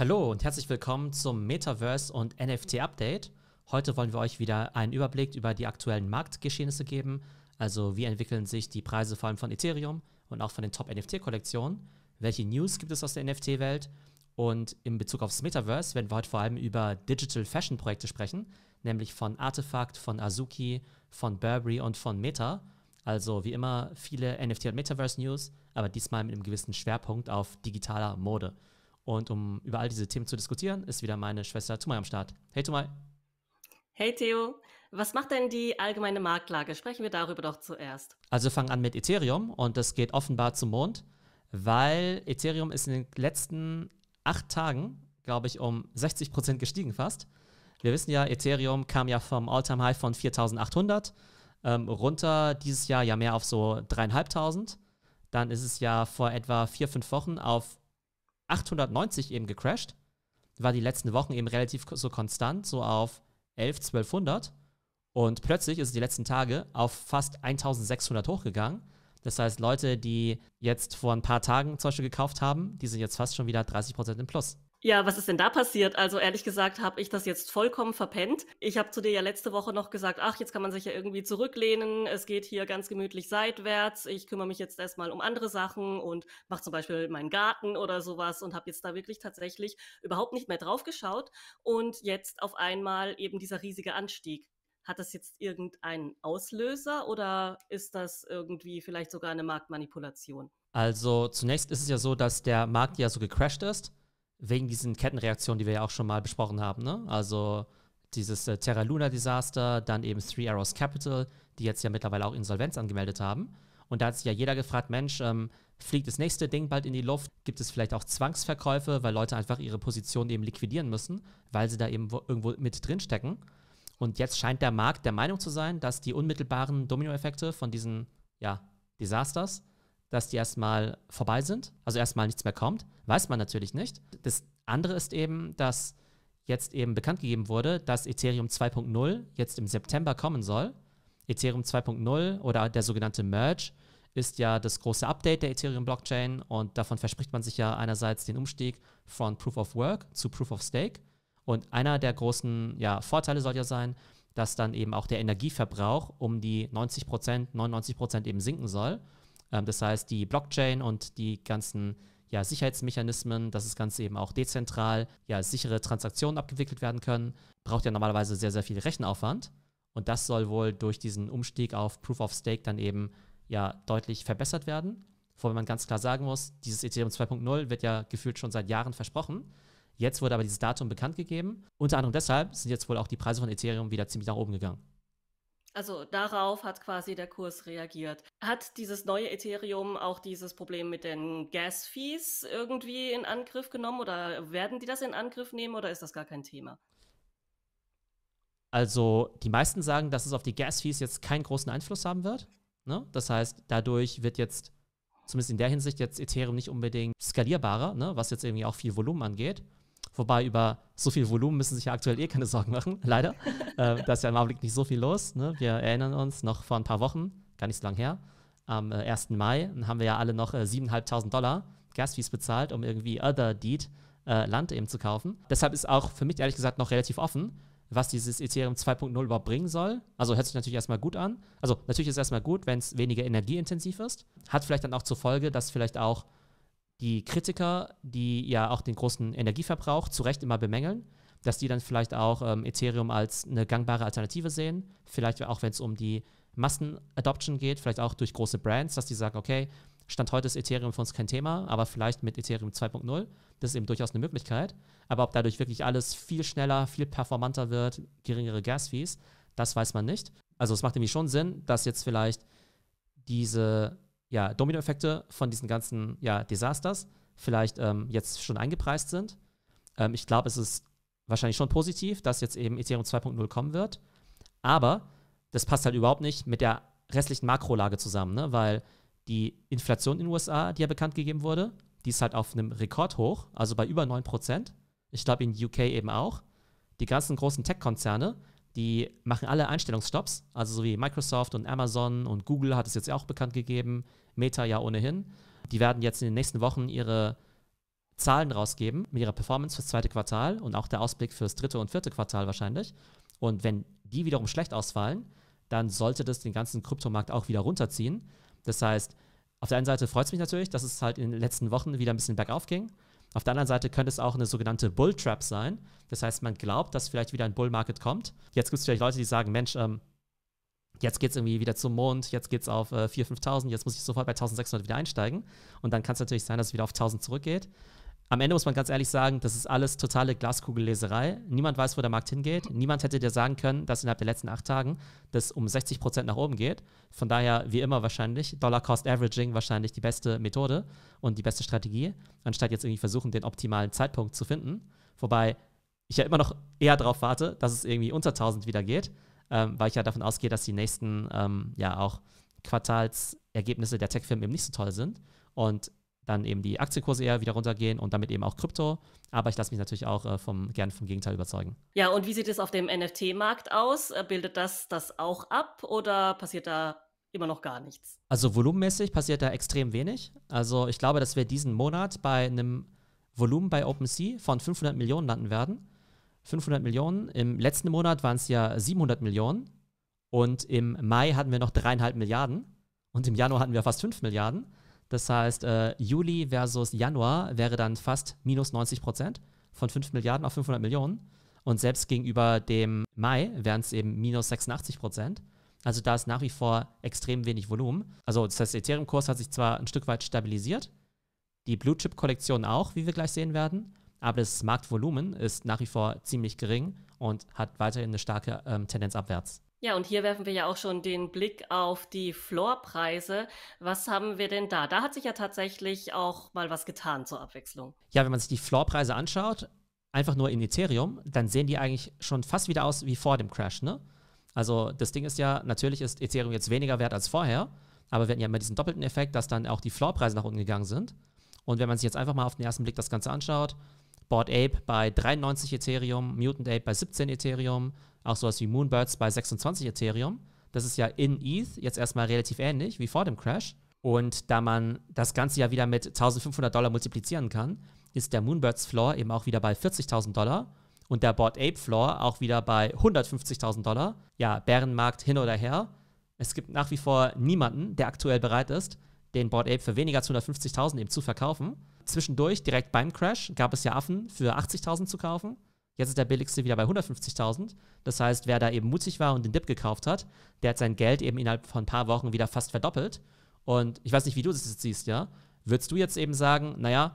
Hallo und herzlich willkommen zum Metaverse und NFT Update. Heute wollen wir euch wieder einen Überblick über die aktuellen Marktgeschehnisse geben, also wie entwickeln sich die Preise vor allem von Ethereum und auch von den Top-NFT-Kollektionen, welche News gibt es aus der NFT-Welt und in Bezug aufs Metaverse werden wir heute vor allem über Digital Fashion-Projekte sprechen, nämlich von Artefakt, von Azuki, von Burberry und von Meta. Also wie immer viele NFT- und Metaverse-News, aber diesmal mit einem gewissen Schwerpunkt auf digitaler Mode. Und um über all diese Themen zu diskutieren, ist wieder meine Schwester Tumay am Start. Hey Tumay. Hey Theo, was macht denn die allgemeine Marktlage? Sprechen wir darüber doch zuerst. Also wir fangen an mit Ethereum und das geht offenbar zum Mond, weil Ethereum ist in den letzten acht Tagen, glaube ich, um 60 Prozent gestiegen fast. Wir wissen ja, Ethereum kam ja vom All-Time-High von 4.800 ähm, runter dieses Jahr ja mehr auf so 3.500. Dann ist es ja vor etwa vier, fünf Wochen auf 890 eben gecrashed, war die letzten Wochen eben relativ so konstant, so auf 11, 1200 und plötzlich ist es die letzten Tage auf fast 1600 hochgegangen. Das heißt, Leute, die jetzt vor ein paar Tagen zum Beispiel gekauft haben, die sind jetzt fast schon wieder 30% im Plus. Ja, was ist denn da passiert? Also ehrlich gesagt habe ich das jetzt vollkommen verpennt. Ich habe zu dir ja letzte Woche noch gesagt, ach, jetzt kann man sich ja irgendwie zurücklehnen, es geht hier ganz gemütlich seitwärts, ich kümmere mich jetzt erstmal um andere Sachen und mache zum Beispiel meinen Garten oder sowas und habe jetzt da wirklich tatsächlich überhaupt nicht mehr drauf geschaut und jetzt auf einmal eben dieser riesige Anstieg. Hat das jetzt irgendeinen Auslöser oder ist das irgendwie vielleicht sogar eine Marktmanipulation? Also zunächst ist es ja so, dass der Markt ja so gecrashed ist wegen diesen Kettenreaktionen, die wir ja auch schon mal besprochen haben. Ne? Also dieses äh, Terra Luna Desaster, dann eben Three Arrows Capital, die jetzt ja mittlerweile auch Insolvenz angemeldet haben. Und da hat sich ja jeder gefragt, Mensch, ähm, fliegt das nächste Ding bald in die Luft? Gibt es vielleicht auch Zwangsverkäufe, weil Leute einfach ihre Position eben liquidieren müssen, weil sie da eben wo, irgendwo mit drinstecken? Und jetzt scheint der Markt der Meinung zu sein, dass die unmittelbaren Dominoeffekte von diesen ja, Desasters dass die erstmal vorbei sind, also erstmal nichts mehr kommt, weiß man natürlich nicht. Das andere ist eben, dass jetzt eben bekannt gegeben wurde, dass Ethereum 2.0 jetzt im September kommen soll. Ethereum 2.0 oder der sogenannte Merge ist ja das große Update der Ethereum-Blockchain und davon verspricht man sich ja einerseits den Umstieg von Proof of Work zu Proof of Stake. Und einer der großen ja, Vorteile soll ja sein, dass dann eben auch der Energieverbrauch um die 90 99 eben sinken soll. Ähm, das heißt, die Blockchain und die ganzen ja, Sicherheitsmechanismen, dass das Ganze eben auch dezentral ja, sichere Transaktionen abgewickelt werden können, braucht ja normalerweise sehr, sehr viel Rechenaufwand. Und das soll wohl durch diesen Umstieg auf Proof of Stake dann eben ja deutlich verbessert werden. Wobei man ganz klar sagen muss, dieses Ethereum 2.0 wird ja gefühlt schon seit Jahren versprochen. Jetzt wurde aber dieses Datum bekannt gegeben. Unter anderem deshalb sind jetzt wohl auch die Preise von Ethereum wieder ziemlich nach oben gegangen. Also darauf hat quasi der Kurs reagiert. Hat dieses neue Ethereum auch dieses Problem mit den Gas-Fees irgendwie in Angriff genommen oder werden die das in Angriff nehmen oder ist das gar kein Thema? Also die meisten sagen, dass es auf die Gas-Fees jetzt keinen großen Einfluss haben wird. Ne? Das heißt, dadurch wird jetzt, zumindest in der Hinsicht, jetzt Ethereum nicht unbedingt skalierbarer, ne? was jetzt irgendwie auch viel Volumen angeht. Wobei über so viel Volumen müssen sich ja aktuell eh keine Sorgen machen, leider. äh, da ist ja im Augenblick nicht so viel los. Ne? Wir erinnern uns noch vor ein paar Wochen, gar nicht so lange her, am äh, 1. Mai haben wir ja alle noch äh, 7.500 Dollar Gasfees bezahlt, um irgendwie Other Deed äh, Land eben zu kaufen. Deshalb ist auch für mich ehrlich gesagt noch relativ offen, was dieses Ethereum 2.0 überhaupt bringen soll. Also hört sich natürlich erstmal gut an. Also natürlich ist es erstmal gut, wenn es weniger energieintensiv ist. Hat vielleicht dann auch zur Folge, dass vielleicht auch die Kritiker, die ja auch den großen Energieverbrauch zu Recht immer bemängeln, dass die dann vielleicht auch ähm, Ethereum als eine gangbare Alternative sehen. Vielleicht auch, wenn es um die Massenadoption geht, vielleicht auch durch große Brands, dass die sagen, okay, Stand heute ist Ethereum für uns kein Thema, aber vielleicht mit Ethereum 2.0, das ist eben durchaus eine Möglichkeit. Aber ob dadurch wirklich alles viel schneller, viel performanter wird, geringere Gasfees, das weiß man nicht. Also es macht irgendwie schon Sinn, dass jetzt vielleicht diese ja, Dominoeffekte von diesen ganzen ja, Desasters vielleicht ähm, jetzt schon eingepreist sind. Ähm, ich glaube, es ist wahrscheinlich schon positiv, dass jetzt eben Ethereum 2.0 kommen wird. Aber das passt halt überhaupt nicht mit der restlichen Makrolage zusammen, ne? weil die Inflation in den USA, die ja bekannt gegeben wurde, die ist halt auf einem Rekordhoch, also bei über 9%. Ich glaube in UK eben auch. Die ganzen großen Tech-Konzerne, die machen alle Einstellungsstops, also so wie Microsoft und Amazon und Google hat es jetzt auch bekannt gegeben, Meta ja ohnehin. Die werden jetzt in den nächsten Wochen ihre Zahlen rausgeben mit ihrer Performance fürs zweite Quartal und auch der Ausblick fürs dritte und vierte Quartal wahrscheinlich. Und wenn die wiederum schlecht ausfallen, dann sollte das den ganzen Kryptomarkt auch wieder runterziehen. Das heißt, auf der einen Seite freut es mich natürlich, dass es halt in den letzten Wochen wieder ein bisschen bergauf ging. Auf der anderen Seite könnte es auch eine sogenannte Bull Trap sein. Das heißt, man glaubt, dass vielleicht wieder ein Bull Market kommt. Jetzt gibt es vielleicht Leute, die sagen, Mensch, ähm, jetzt geht es irgendwie wieder zum Mond, jetzt geht es auf äh, 4.000, 5.000, jetzt muss ich sofort bei 1.600 wieder einsteigen. Und dann kann es natürlich sein, dass es wieder auf 1.000 zurückgeht. Am Ende muss man ganz ehrlich sagen, das ist alles totale Glaskugelleserei. Niemand weiß, wo der Markt hingeht. Niemand hätte dir sagen können, dass innerhalb der letzten acht Tagen das um 60 Prozent nach oben geht. Von daher, wie immer wahrscheinlich, Dollar-Cost-Averaging wahrscheinlich die beste Methode und die beste Strategie, anstatt jetzt irgendwie versuchen, den optimalen Zeitpunkt zu finden. Wobei ich ja immer noch eher darauf warte, dass es irgendwie unter 1000 wieder geht, ähm, weil ich ja davon ausgehe, dass die nächsten ähm, ja auch Quartalsergebnisse der Tech-Firmen eben nicht so toll sind. Und dann eben die Aktienkurse eher wieder runtergehen und damit eben auch Krypto. Aber ich lasse mich natürlich auch äh, vom, gern vom Gegenteil überzeugen. Ja, und wie sieht es auf dem NFT-Markt aus? Äh, bildet das das auch ab oder passiert da immer noch gar nichts? Also volumenmäßig passiert da extrem wenig. Also ich glaube, dass wir diesen Monat bei einem Volumen bei OpenSea von 500 Millionen landen werden. 500 Millionen. Im letzten Monat waren es ja 700 Millionen. Und im Mai hatten wir noch dreieinhalb Milliarden. Und im Januar hatten wir fast 5 Milliarden. Das heißt, äh, Juli versus Januar wäre dann fast minus 90 Prozent von 5 Milliarden auf 500 Millionen. Und selbst gegenüber dem Mai wären es eben minus 86 Prozent. Also da ist nach wie vor extrem wenig Volumen. Also das heißt, Ethereum-Kurs hat sich zwar ein Stück weit stabilisiert, die Blue-Chip-Kollektion auch, wie wir gleich sehen werden, aber das Marktvolumen ist nach wie vor ziemlich gering und hat weiterhin eine starke ähm, Tendenz abwärts. Ja, und hier werfen wir ja auch schon den Blick auf die Floorpreise. Was haben wir denn da? Da hat sich ja tatsächlich auch mal was getan zur Abwechslung. Ja, wenn man sich die Floorpreise anschaut, einfach nur in Ethereum, dann sehen die eigentlich schon fast wieder aus wie vor dem Crash, ne? Also das Ding ist ja, natürlich ist Ethereum jetzt weniger wert als vorher, aber wir hatten ja immer diesen doppelten Effekt, dass dann auch die Floorpreise nach unten gegangen sind. Und wenn man sich jetzt einfach mal auf den ersten Blick das Ganze anschaut, Bored Ape bei 93 Ethereum, Mutant Ape bei 17 Ethereum, auch sowas wie Moonbirds bei 26 Ethereum. Das ist ja in ETH jetzt erstmal relativ ähnlich wie vor dem Crash. Und da man das Ganze ja wieder mit 1500 Dollar multiplizieren kann, ist der Moonbirds Floor eben auch wieder bei 40.000 Dollar und der Bored Ape Floor auch wieder bei 150.000 Dollar. Ja, Bärenmarkt hin oder her. Es gibt nach wie vor niemanden, der aktuell bereit ist, den Board Ape für weniger als 150.000 eben zu verkaufen. Zwischendurch, direkt beim Crash, gab es ja Affen für 80.000 zu kaufen. Jetzt ist der billigste wieder bei 150.000. Das heißt, wer da eben mutig war und den Dip gekauft hat, der hat sein Geld eben innerhalb von ein paar Wochen wieder fast verdoppelt. Und ich weiß nicht, wie du das jetzt siehst, ja? Würdest du jetzt eben sagen, naja,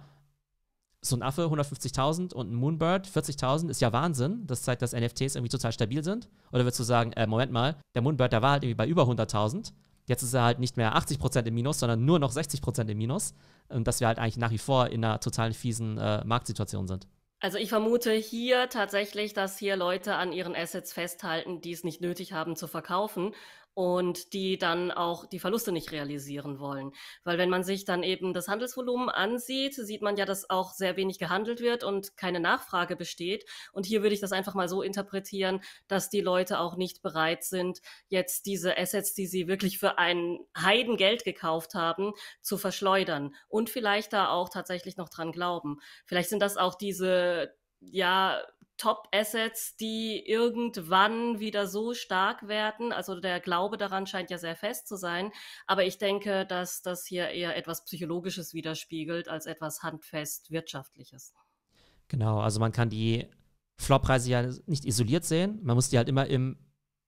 so ein Affe 150.000 und ein Moonbird 40.000 ist ja Wahnsinn. Das zeigt, dass NFTs irgendwie total stabil sind. Oder würdest du sagen, äh, Moment mal, der Moonbird, der war halt irgendwie bei über 100.000. Jetzt ist er halt nicht mehr 80% im Minus, sondern nur noch 60% im Minus. Und dass wir halt eigentlich nach wie vor in einer totalen fiesen äh, Marktsituation sind. Also ich vermute hier tatsächlich, dass hier Leute an ihren Assets festhalten, die es nicht nötig haben zu verkaufen und die dann auch die Verluste nicht realisieren wollen. Weil wenn man sich dann eben das Handelsvolumen ansieht, sieht man ja, dass auch sehr wenig gehandelt wird und keine Nachfrage besteht. Und hier würde ich das einfach mal so interpretieren, dass die Leute auch nicht bereit sind, jetzt diese Assets, die sie wirklich für ein Heidengeld gekauft haben, zu verschleudern und vielleicht da auch tatsächlich noch dran glauben. Vielleicht sind das auch diese ja, Top-Assets, die irgendwann wieder so stark werden. Also der Glaube daran scheint ja sehr fest zu sein. Aber ich denke, dass das hier eher etwas Psychologisches widerspiegelt als etwas handfest Wirtschaftliches. Genau, also man kann die Floppreise ja nicht isoliert sehen. Man muss die halt immer im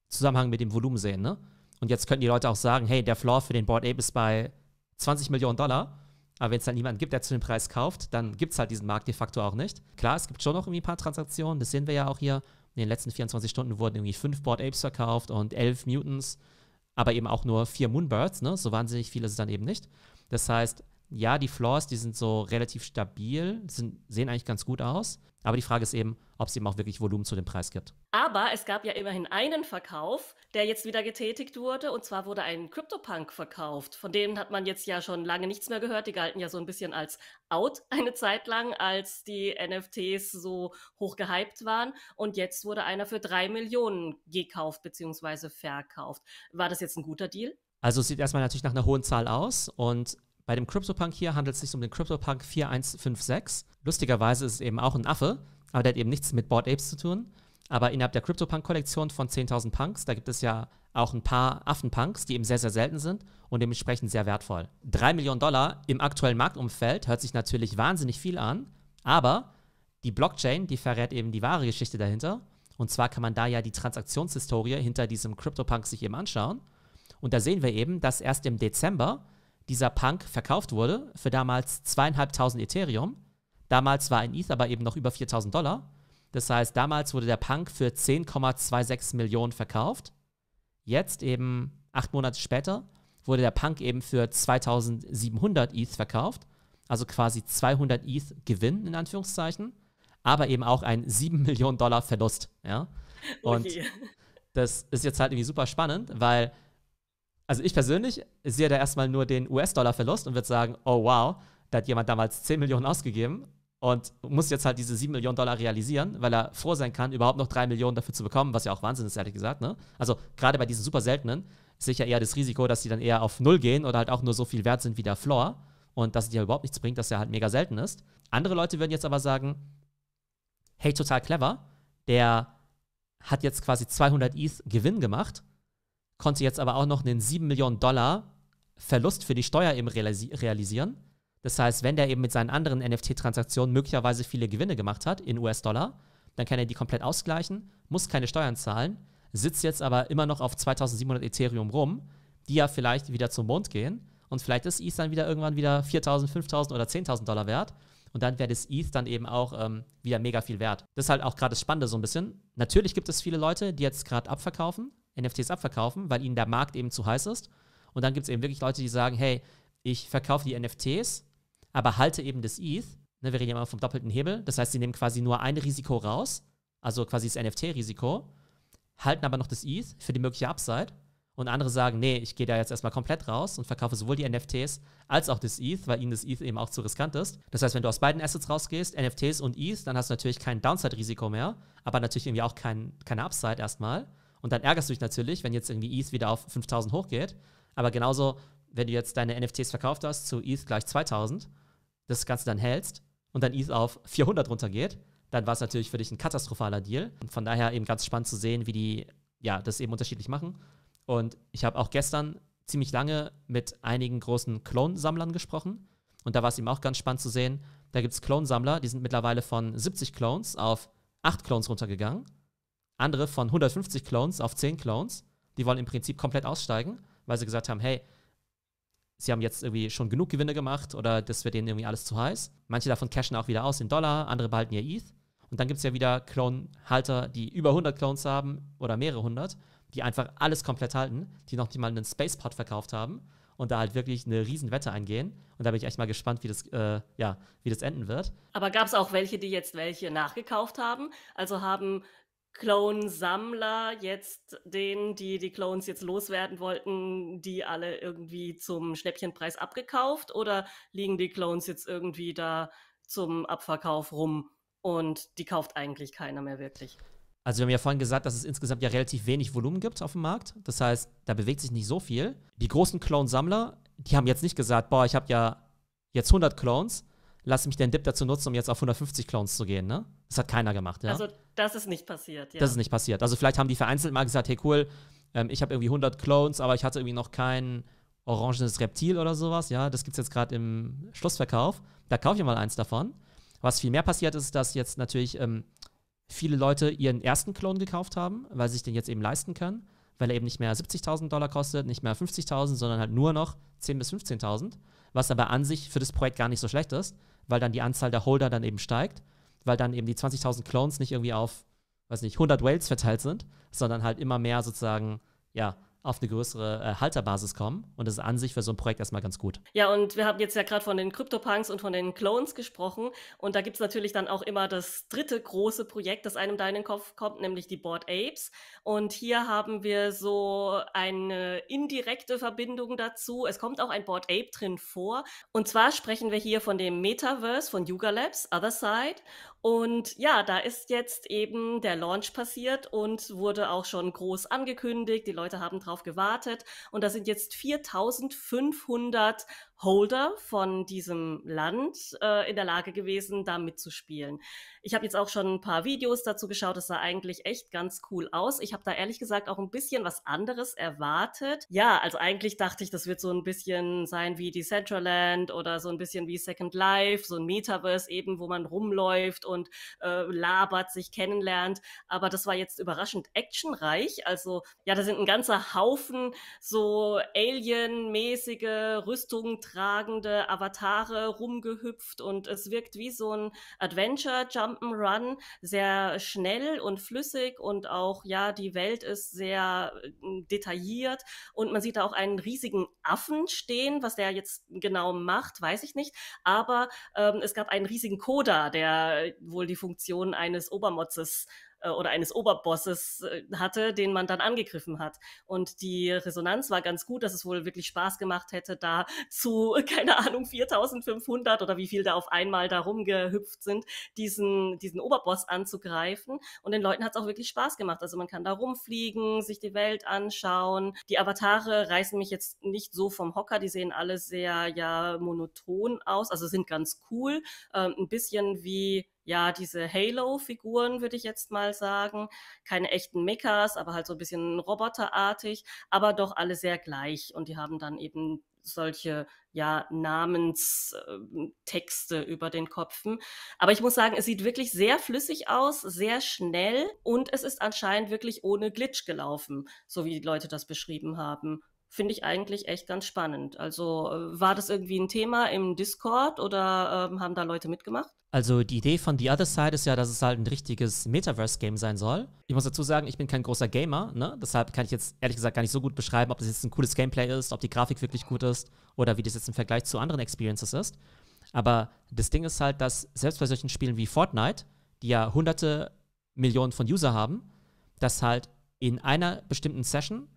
Zusammenhang mit dem Volumen sehen. Ne? Und jetzt könnten die Leute auch sagen, hey, der Floor für den Board Ape ist bei 20 Millionen Dollar. Aber wenn es dann halt niemanden gibt, der zu dem Preis kauft, dann gibt es halt diesen Markt de facto auch nicht. Klar, es gibt schon noch irgendwie ein paar Transaktionen, das sehen wir ja auch hier. In den letzten 24 Stunden wurden irgendwie fünf Board Apes verkauft und elf Mutants, aber eben auch nur vier Moonbirds, ne? So wahnsinnig viele sind es dann eben nicht. Das heißt, ja, die Floors, die sind so relativ stabil, sind, sehen eigentlich ganz gut aus. Aber die Frage ist eben, ob es eben auch wirklich Volumen zu dem Preis gibt. Aber es gab ja immerhin einen Verkauf, der jetzt wieder getätigt wurde. Und zwar wurde ein CryptoPunk verkauft. Von denen hat man jetzt ja schon lange nichts mehr gehört. Die galten ja so ein bisschen als out eine Zeit lang, als die NFTs so hoch gehypt waren. Und jetzt wurde einer für drei Millionen gekauft bzw. verkauft. War das jetzt ein guter Deal? Also es sieht erstmal natürlich nach einer hohen Zahl aus und bei dem CryptoPunk hier handelt es sich um den CryptoPunk 4156. Lustigerweise ist es eben auch ein Affe, aber der hat eben nichts mit Bored Apes zu tun. Aber innerhalb der CryptoPunk-Kollektion von 10.000 Punks, da gibt es ja auch ein paar Affenpunks, die eben sehr, sehr selten sind und dementsprechend sehr wertvoll. 3 Millionen Dollar im aktuellen Marktumfeld hört sich natürlich wahnsinnig viel an, aber die Blockchain, die verrät eben die wahre Geschichte dahinter. Und zwar kann man da ja die Transaktionshistorie hinter diesem CryptoPunk sich eben anschauen. Und da sehen wir eben, dass erst im Dezember dieser Punk verkauft wurde für damals zweieinhalbtausend Ethereum. Damals war ein ETH aber eben noch über 4000 Dollar. Das heißt, damals wurde der Punk für 10,26 Millionen verkauft. Jetzt eben acht Monate später wurde der Punk eben für 2700 ETH verkauft. Also quasi 200 ETH Gewinn in Anführungszeichen. Aber eben auch ein 7 Millionen Dollar Verlust. Ja? Und okay. das ist jetzt halt irgendwie super spannend, weil also ich persönlich sehe da erstmal nur den US-Dollar-Verlust und würde sagen, oh wow, da hat jemand damals 10 Millionen ausgegeben und muss jetzt halt diese 7 Millionen Dollar realisieren, weil er froh sein kann, überhaupt noch 3 Millionen dafür zu bekommen, was ja auch Wahnsinn ist, ehrlich gesagt. Ne? Also gerade bei diesen super seltenen ist sicher eher das Risiko, dass die dann eher auf Null gehen oder halt auch nur so viel wert sind wie der Floor und dass es dir überhaupt nichts bringt, dass er halt mega selten ist. Andere Leute würden jetzt aber sagen, hey, total clever, der hat jetzt quasi 200 ETH Gewinn gemacht konnte jetzt aber auch noch einen 7 Millionen Dollar Verlust für die Steuer eben realisieren. Das heißt, wenn der eben mit seinen anderen NFT-Transaktionen möglicherweise viele Gewinne gemacht hat in US-Dollar, dann kann er die komplett ausgleichen, muss keine Steuern zahlen, sitzt jetzt aber immer noch auf 2700 Ethereum rum, die ja vielleicht wieder zum Mond gehen und vielleicht ist ETH dann wieder irgendwann wieder 4000, 5000 oder 10.000 Dollar wert und dann wäre das ETH dann eben auch ähm, wieder mega viel wert. Das ist halt auch gerade das Spannende so ein bisschen. Natürlich gibt es viele Leute, die jetzt gerade abverkaufen, NFTs abverkaufen, weil ihnen der Markt eben zu heiß ist. Und dann gibt es eben wirklich Leute, die sagen, hey, ich verkaufe die NFTs, aber halte eben das ETH. Ne, wir reden ja immer vom doppelten Hebel. Das heißt, sie nehmen quasi nur ein Risiko raus, also quasi das NFT-Risiko, halten aber noch das ETH für die mögliche Upside. Und andere sagen, nee, ich gehe da jetzt erstmal komplett raus und verkaufe sowohl die NFTs als auch das ETH, weil ihnen das ETH eben auch zu riskant ist. Das heißt, wenn du aus beiden Assets rausgehst, NFTs und ETH, dann hast du natürlich kein Downside-Risiko mehr, aber natürlich irgendwie auch kein, keine Upside erstmal. Und dann ärgerst du dich natürlich, wenn jetzt irgendwie ETH wieder auf 5000 hochgeht. Aber genauso, wenn du jetzt deine NFTs verkauft hast zu ETH gleich 2000, das Ganze dann hältst und dann ETH auf 400 runtergeht, dann war es natürlich für dich ein katastrophaler Deal. Und von daher eben ganz spannend zu sehen, wie die ja, das eben unterschiedlich machen. Und ich habe auch gestern ziemlich lange mit einigen großen Clone-Sammlern gesprochen. Und da war es eben auch ganz spannend zu sehen. Da gibt es Clone-Sammler, die sind mittlerweile von 70 Clones auf 8 Clones runtergegangen. Andere von 150 Clones auf 10 Clones, die wollen im Prinzip komplett aussteigen, weil sie gesagt haben, hey, sie haben jetzt irgendwie schon genug Gewinne gemacht oder das wird ihnen irgendwie alles zu heiß. Manche davon cashen auch wieder aus in Dollar, andere behalten ihr ETH. Und dann gibt es ja wieder Clone-Halter, die über 100 Clones haben oder mehrere hundert, die einfach alles komplett halten, die noch nicht mal einen Spacepod verkauft haben und da halt wirklich eine Riesenwette eingehen. Und da bin ich echt mal gespannt, wie das, äh, ja, wie das enden wird. Aber gab es auch welche, die jetzt welche nachgekauft haben? Also haben Clone-Sammler jetzt denen, die die Clones jetzt loswerden wollten, die alle irgendwie zum Schnäppchenpreis abgekauft oder liegen die Clones jetzt irgendwie da zum Abverkauf rum und die kauft eigentlich keiner mehr wirklich? Also wir haben ja vorhin gesagt, dass es insgesamt ja relativ wenig Volumen gibt auf dem Markt. Das heißt, da bewegt sich nicht so viel. Die großen Clone-Sammler, die haben jetzt nicht gesagt, boah, ich habe ja jetzt 100 Clones, lass mich den Dip dazu nutzen, um jetzt auf 150 Clones zu gehen. Ne? Das hat keiner gemacht. Ja? Also das ist nicht passiert, ja. Das ist nicht passiert. Also vielleicht haben die vereinzelt mal gesagt, hey cool, ähm, ich habe irgendwie 100 Clones, aber ich hatte irgendwie noch kein orangenes Reptil oder sowas. Ja, das gibt es jetzt gerade im Schlussverkauf. Da kaufe ich mal eins davon. Was viel mehr passiert ist, dass jetzt natürlich ähm, viele Leute ihren ersten Klon gekauft haben, weil sie sich den jetzt eben leisten können, weil er eben nicht mehr 70.000 Dollar kostet, nicht mehr 50.000, sondern halt nur noch 10.000 bis 15.000, was aber an sich für das Projekt gar nicht so schlecht ist, weil dann die Anzahl der Holder dann eben steigt weil dann eben die 20.000 Clones nicht irgendwie auf, weiß nicht, 100 Whales verteilt sind, sondern halt immer mehr sozusagen, ja, auf eine größere äh, Halterbasis kommen. Und das ist an sich für so ein Projekt erstmal ganz gut. Ja, und wir haben jetzt ja gerade von den Krypto-Punks und von den Clones gesprochen. Und da gibt es natürlich dann auch immer das dritte große Projekt, das einem da in den Kopf kommt, nämlich die Board Apes. Und hier haben wir so eine indirekte Verbindung dazu. Es kommt auch ein Board Ape drin vor. Und zwar sprechen wir hier von dem Metaverse von Yuga Labs, Other Side. Und ja, da ist jetzt eben der Launch passiert und wurde auch schon groß angekündigt. Die Leute haben drauf gewartet und da sind jetzt 4500 Holder von diesem Land äh, in der Lage gewesen, da mitzuspielen. Ich habe jetzt auch schon ein paar Videos dazu geschaut. Das sah eigentlich echt ganz cool aus. Ich habe da ehrlich gesagt auch ein bisschen was anderes erwartet. Ja, also eigentlich dachte ich, das wird so ein bisschen sein wie Decentraland oder so ein bisschen wie Second Life, so ein Metaverse eben, wo man rumläuft und äh, labert, sich kennenlernt. Aber das war jetzt überraschend actionreich. Also ja, da sind ein ganzer Haufen so Alien-mäßige Rüstungen tragende Avatare rumgehüpft und es wirkt wie so ein Adventure Jump'n'Run, sehr schnell und flüssig und auch, ja, die Welt ist sehr äh, detailliert und man sieht da auch einen riesigen Affen stehen, was der jetzt genau macht, weiß ich nicht, aber ähm, es gab einen riesigen Koda, der wohl die Funktion eines Obermotzes äh, äh, oder eines Oberbosses äh, hatte, den man dann angegriffen hat. Und die Resonanz war ganz gut, dass es wohl wirklich Spaß gemacht hätte, da zu, keine Ahnung, 4500 oder wie viel da auf einmal da rumgehüpft sind, diesen, diesen Oberboss anzugreifen. Und den Leuten hat es auch wirklich Spaß gemacht. Also man kann da rumfliegen, sich die Welt anschauen. Die Avatare reißen mich jetzt nicht so vom Hocker, die sehen alle sehr, ja, monoton aus, also sind ganz cool. Ähm, ein bisschen wie ja, diese Halo-Figuren, würde ich jetzt mal sagen. Keine echten Mechas, aber halt so ein bisschen roboterartig, aber doch alle sehr gleich. Und die haben dann eben solche ja, Namenstexte über den Kopfen. Aber ich muss sagen, es sieht wirklich sehr flüssig aus, sehr schnell und es ist anscheinend wirklich ohne Glitch gelaufen, so wie die Leute das beschrieben haben finde ich eigentlich echt ganz spannend. Also äh, war das irgendwie ein Thema im Discord oder ähm, haben da Leute mitgemacht? Also die Idee von The Other Side ist ja, dass es halt ein richtiges Metaverse-Game sein soll. Ich muss dazu sagen, ich bin kein großer Gamer, ne? deshalb kann ich jetzt ehrlich gesagt gar nicht so gut beschreiben, ob das jetzt ein cooles Gameplay ist, ob die Grafik wirklich gut ist oder wie das jetzt im Vergleich zu anderen Experiences ist. Aber das Ding ist halt, dass selbst bei solchen Spielen wie Fortnite, die ja hunderte Millionen von User haben, dass halt in einer bestimmten Session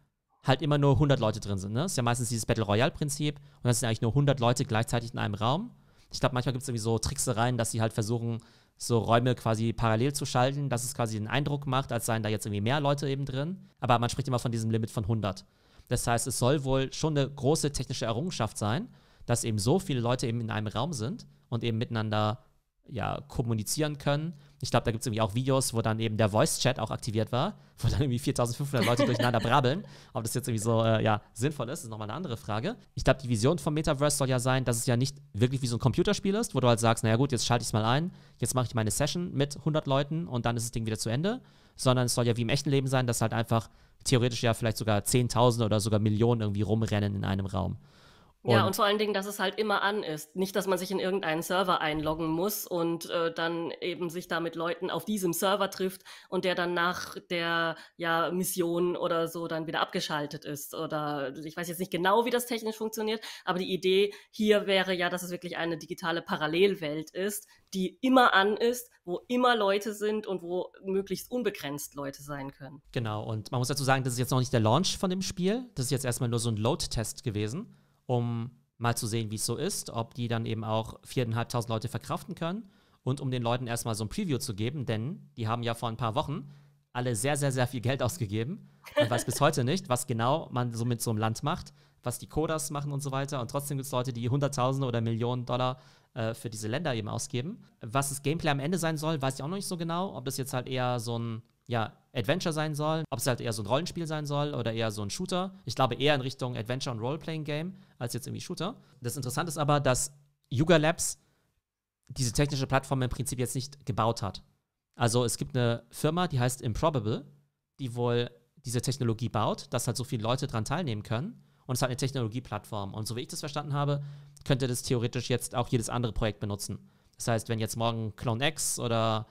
halt immer nur 100 Leute drin sind. Ne? Das ist ja meistens dieses Battle Royale-Prinzip und das sind eigentlich nur 100 Leute gleichzeitig in einem Raum. Ich glaube, manchmal gibt es irgendwie so Tricksereien, dass sie halt versuchen, so Räume quasi parallel zu schalten, dass es quasi den Eindruck macht, als seien da jetzt irgendwie mehr Leute eben drin. Aber man spricht immer von diesem Limit von 100. Das heißt, es soll wohl schon eine große technische Errungenschaft sein, dass eben so viele Leute eben in einem Raum sind und eben miteinander ja, kommunizieren können. Ich glaube, da gibt es irgendwie auch Videos, wo dann eben der Voice-Chat auch aktiviert war, wo dann irgendwie 4500 Leute durcheinander brabbeln. Ob das jetzt irgendwie so äh, ja, sinnvoll ist, ist nochmal eine andere Frage. Ich glaube, die Vision vom Metaverse soll ja sein, dass es ja nicht wirklich wie so ein Computerspiel ist, wo du halt sagst, naja gut, jetzt schalte ich es mal ein, jetzt mache ich meine Session mit 100 Leuten und dann ist das Ding wieder zu Ende. Sondern es soll ja wie im echten Leben sein, dass halt einfach theoretisch ja vielleicht sogar Zehntausende oder sogar Millionen irgendwie rumrennen in einem Raum. Und ja, und vor allen Dingen, dass es halt immer an ist. Nicht, dass man sich in irgendeinen Server einloggen muss und äh, dann eben sich da mit Leuten auf diesem Server trifft und der dann nach der ja, Mission oder so dann wieder abgeschaltet ist. Oder ich weiß jetzt nicht genau, wie das technisch funktioniert, aber die Idee hier wäre ja, dass es wirklich eine digitale Parallelwelt ist, die immer an ist, wo immer Leute sind und wo möglichst unbegrenzt Leute sein können. Genau, und man muss dazu sagen, das ist jetzt noch nicht der Launch von dem Spiel. Das ist jetzt erstmal nur so ein Load-Test gewesen um mal zu sehen, wie es so ist, ob die dann eben auch 4.500 Leute verkraften können und um den Leuten erstmal so ein Preview zu geben, denn die haben ja vor ein paar Wochen alle sehr, sehr, sehr viel Geld ausgegeben und weiß bis heute nicht, was genau man so mit so einem Land macht, was die Codas machen und so weiter. Und trotzdem gibt es Leute, die Hunderttausende oder Millionen Dollar äh, für diese Länder eben ausgeben. Was das Gameplay am Ende sein soll, weiß ich auch noch nicht so genau, ob das jetzt halt eher so ein ja, Adventure sein soll, ob es halt eher so ein Rollenspiel sein soll oder eher so ein Shooter. Ich glaube eher in Richtung Adventure und Roleplaying Game als jetzt irgendwie Shooter. Das Interessante ist aber, dass Yuga Labs diese technische Plattform im Prinzip jetzt nicht gebaut hat. Also es gibt eine Firma, die heißt Improbable, die wohl diese Technologie baut, dass halt so viele Leute daran teilnehmen können. Und es hat eine Technologieplattform. Und so wie ich das verstanden habe, könnte das theoretisch jetzt auch jedes andere Projekt benutzen. Das heißt, wenn jetzt morgen Clone X oder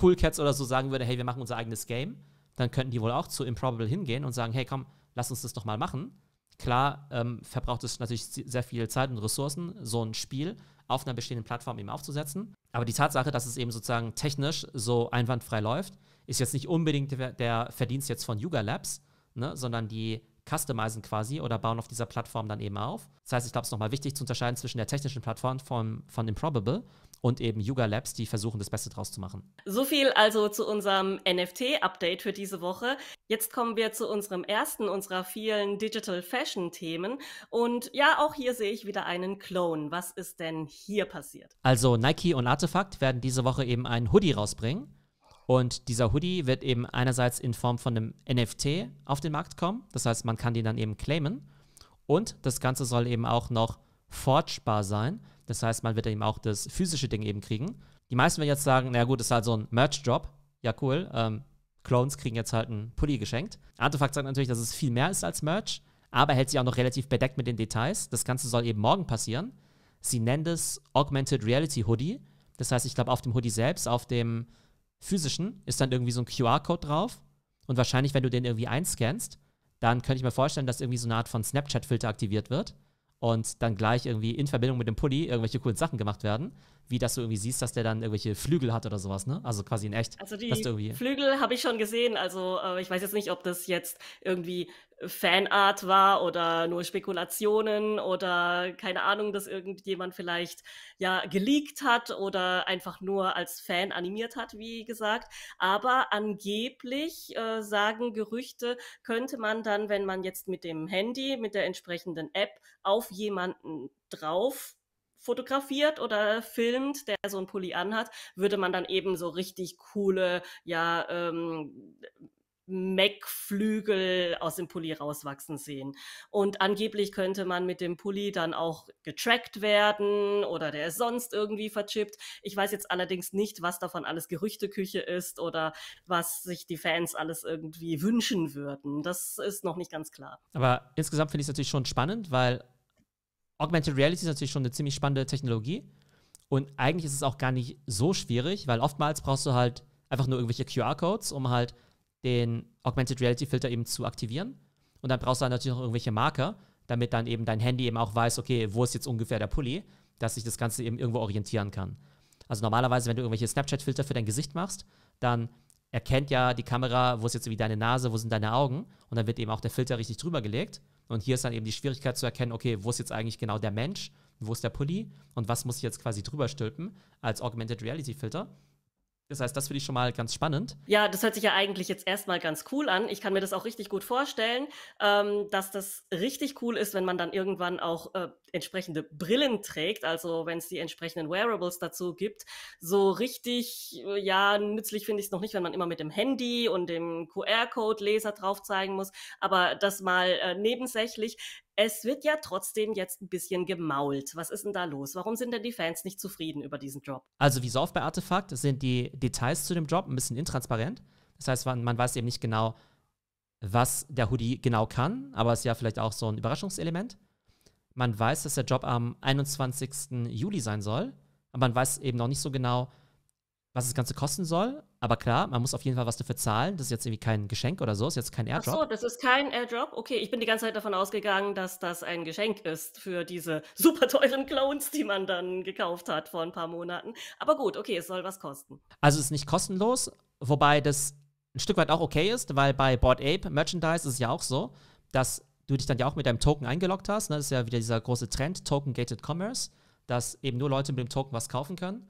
Cool Cats oder so sagen würde, hey, wir machen unser eigenes Game, dann könnten die wohl auch zu Improbable hingehen und sagen, hey, komm, lass uns das doch mal machen. Klar ähm, verbraucht es natürlich sehr viel Zeit und Ressourcen, so ein Spiel auf einer bestehenden Plattform eben aufzusetzen. Aber die Tatsache, dass es eben sozusagen technisch so einwandfrei läuft, ist jetzt nicht unbedingt der Verdienst jetzt von Yuga Labs, ne, sondern die customizen quasi oder bauen auf dieser Plattform dann eben auf. Das heißt, ich glaube, es ist nochmal wichtig zu unterscheiden zwischen der technischen Plattform von, von Improbable und eben Yuga Labs, die versuchen, das Beste draus zu machen. So viel also zu unserem NFT-Update für diese Woche. Jetzt kommen wir zu unserem ersten unserer vielen Digital Fashion-Themen. Und ja, auch hier sehe ich wieder einen Clone. Was ist denn hier passiert? Also Nike und Artefakt werden diese Woche eben einen Hoodie rausbringen. Und dieser Hoodie wird eben einerseits in Form von einem NFT auf den Markt kommen. Das heißt, man kann den dann eben claimen. Und das Ganze soll eben auch noch fortspar sein. Das heißt, man wird eben auch das physische Ding eben kriegen. Die meisten werden jetzt sagen, na gut, das ist halt so ein Merch-Drop. Ja, cool. Ähm, Clones kriegen jetzt halt einen Pulli geschenkt. Artefakt sagt natürlich, dass es viel mehr ist als Merch, aber hält sich auch noch relativ bedeckt mit den Details. Das Ganze soll eben morgen passieren. Sie nennt es Augmented Reality Hoodie. Das heißt, ich glaube, auf dem Hoodie selbst, auf dem physischen, ist dann irgendwie so ein QR-Code drauf. Und wahrscheinlich, wenn du den irgendwie einscannst, dann könnte ich mir vorstellen, dass irgendwie so eine Art von Snapchat-Filter aktiviert wird und dann gleich irgendwie in Verbindung mit dem Pulli irgendwelche coolen Sachen gemacht werden, wie dass du irgendwie siehst, dass der dann irgendwelche Flügel hat oder sowas, ne? Also quasi in echt. Also die irgendwie... Flügel habe ich schon gesehen. Also äh, ich weiß jetzt nicht, ob das jetzt irgendwie Fanart war oder nur Spekulationen oder keine Ahnung, dass irgendjemand vielleicht ja geleakt hat oder einfach nur als Fan animiert hat, wie gesagt. Aber angeblich äh, sagen Gerüchte, könnte man dann, wenn man jetzt mit dem Handy, mit der entsprechenden App auf jemanden drauf fotografiert oder filmt, der so einen Pulli anhat, würde man dann eben so richtig coole, ja, ähm, Mac-Flügel aus dem Pulli rauswachsen sehen. Und angeblich könnte man mit dem Pulli dann auch getrackt werden oder der ist sonst irgendwie verchippt. Ich weiß jetzt allerdings nicht, was davon alles Gerüchteküche ist oder was sich die Fans alles irgendwie wünschen würden. Das ist noch nicht ganz klar. Aber insgesamt finde ich es natürlich schon spannend, weil Augmented Reality ist natürlich schon eine ziemlich spannende Technologie. Und eigentlich ist es auch gar nicht so schwierig, weil oftmals brauchst du halt einfach nur irgendwelche QR-Codes, um halt den Augmented Reality Filter eben zu aktivieren. Und dann brauchst du dann halt natürlich noch irgendwelche Marker, damit dann eben dein Handy eben auch weiß, okay, wo ist jetzt ungefähr der Pulli, dass sich das Ganze eben irgendwo orientieren kann. Also normalerweise, wenn du irgendwelche Snapchat-Filter für dein Gesicht machst, dann erkennt ja die Kamera, wo ist jetzt irgendwie deine Nase, wo sind deine Augen und dann wird eben auch der Filter richtig drüber gelegt und hier ist dann eben die Schwierigkeit zu erkennen, okay, wo ist jetzt eigentlich genau der Mensch, wo ist der Pulli und was muss ich jetzt quasi drüber stülpen als Augmented Reality Filter. Das heißt, das finde ich schon mal ganz spannend. Ja, das hört sich ja eigentlich jetzt erstmal ganz cool an. Ich kann mir das auch richtig gut vorstellen, ähm, dass das richtig cool ist, wenn man dann irgendwann auch äh, entsprechende Brillen trägt, also wenn es die entsprechenden Wearables dazu gibt. So richtig, äh, ja, nützlich finde ich es noch nicht, wenn man immer mit dem Handy und dem QR-Code-Leser drauf zeigen muss, aber das mal äh, nebensächlich es wird ja trotzdem jetzt ein bisschen gemault. Was ist denn da los? Warum sind denn die Fans nicht zufrieden über diesen Job? Also wie so oft bei Artefakt sind die Details zu dem Job ein bisschen intransparent. Das heißt, man, weiß eben nicht genau, was der Hoodie genau kann, aber es ist ja vielleicht auch so ein Überraschungselement. Man weiß, dass der Job am 21. Juli sein soll, aber man weiß eben noch nicht so genau, was das Ganze kosten soll. Aber klar, man muss auf jeden Fall was dafür zahlen. Das ist jetzt irgendwie kein Geschenk oder so, ist jetzt kein Airdrop. Ach so, das ist kein Airdrop. Okay, ich bin die ganze Zeit davon ausgegangen, dass das ein Geschenk ist für diese super teuren Clones, die man dann gekauft hat vor ein paar Monaten. Aber gut, okay, es soll was kosten. Also es ist nicht kostenlos, wobei das ein Stück weit auch okay ist, weil bei Board Ape Merchandise ist es ja auch so, dass du dich dann ja auch mit deinem Token eingeloggt hast. Ne? Das ist ja wieder dieser große Trend, Token Gated Commerce, dass eben nur Leute mit dem Token was kaufen können.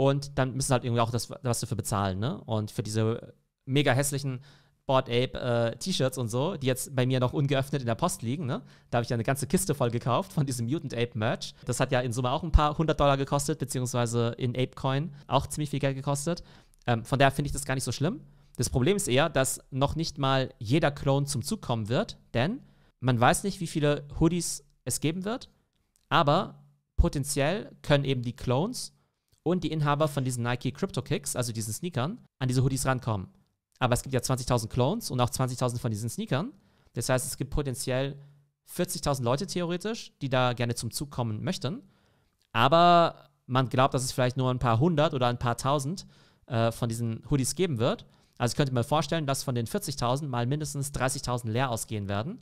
Und dann müssen halt irgendwie auch das, was dafür bezahlen, ne? Und für diese mega hässlichen Bored Ape äh, T-Shirts und so, die jetzt bei mir noch ungeöffnet in der Post liegen. Ne? Da habe ich ja eine ganze Kiste voll gekauft von diesem Mutant Ape Merch. Das hat ja in Summe auch ein paar hundert Dollar gekostet, beziehungsweise in ApeCoin auch ziemlich viel Geld gekostet. Ähm, von daher finde ich das gar nicht so schlimm. Das Problem ist eher, dass noch nicht mal jeder Clone zum Zug kommen wird, denn man weiß nicht, wie viele Hoodies es geben wird, aber potenziell können eben die Clones und die Inhaber von diesen Nike Crypto Kicks, also diesen Sneakern, an diese Hoodies rankommen. Aber es gibt ja 20.000 Clones und auch 20.000 von diesen Sneakern. Das heißt, es gibt potenziell 40.000 Leute theoretisch, die da gerne zum Zug kommen möchten. Aber man glaubt, dass es vielleicht nur ein paar hundert oder ein paar tausend äh, von diesen Hoodies geben wird. Also ich könnte mir vorstellen, dass von den 40.000 mal mindestens 30.000 leer ausgehen werden.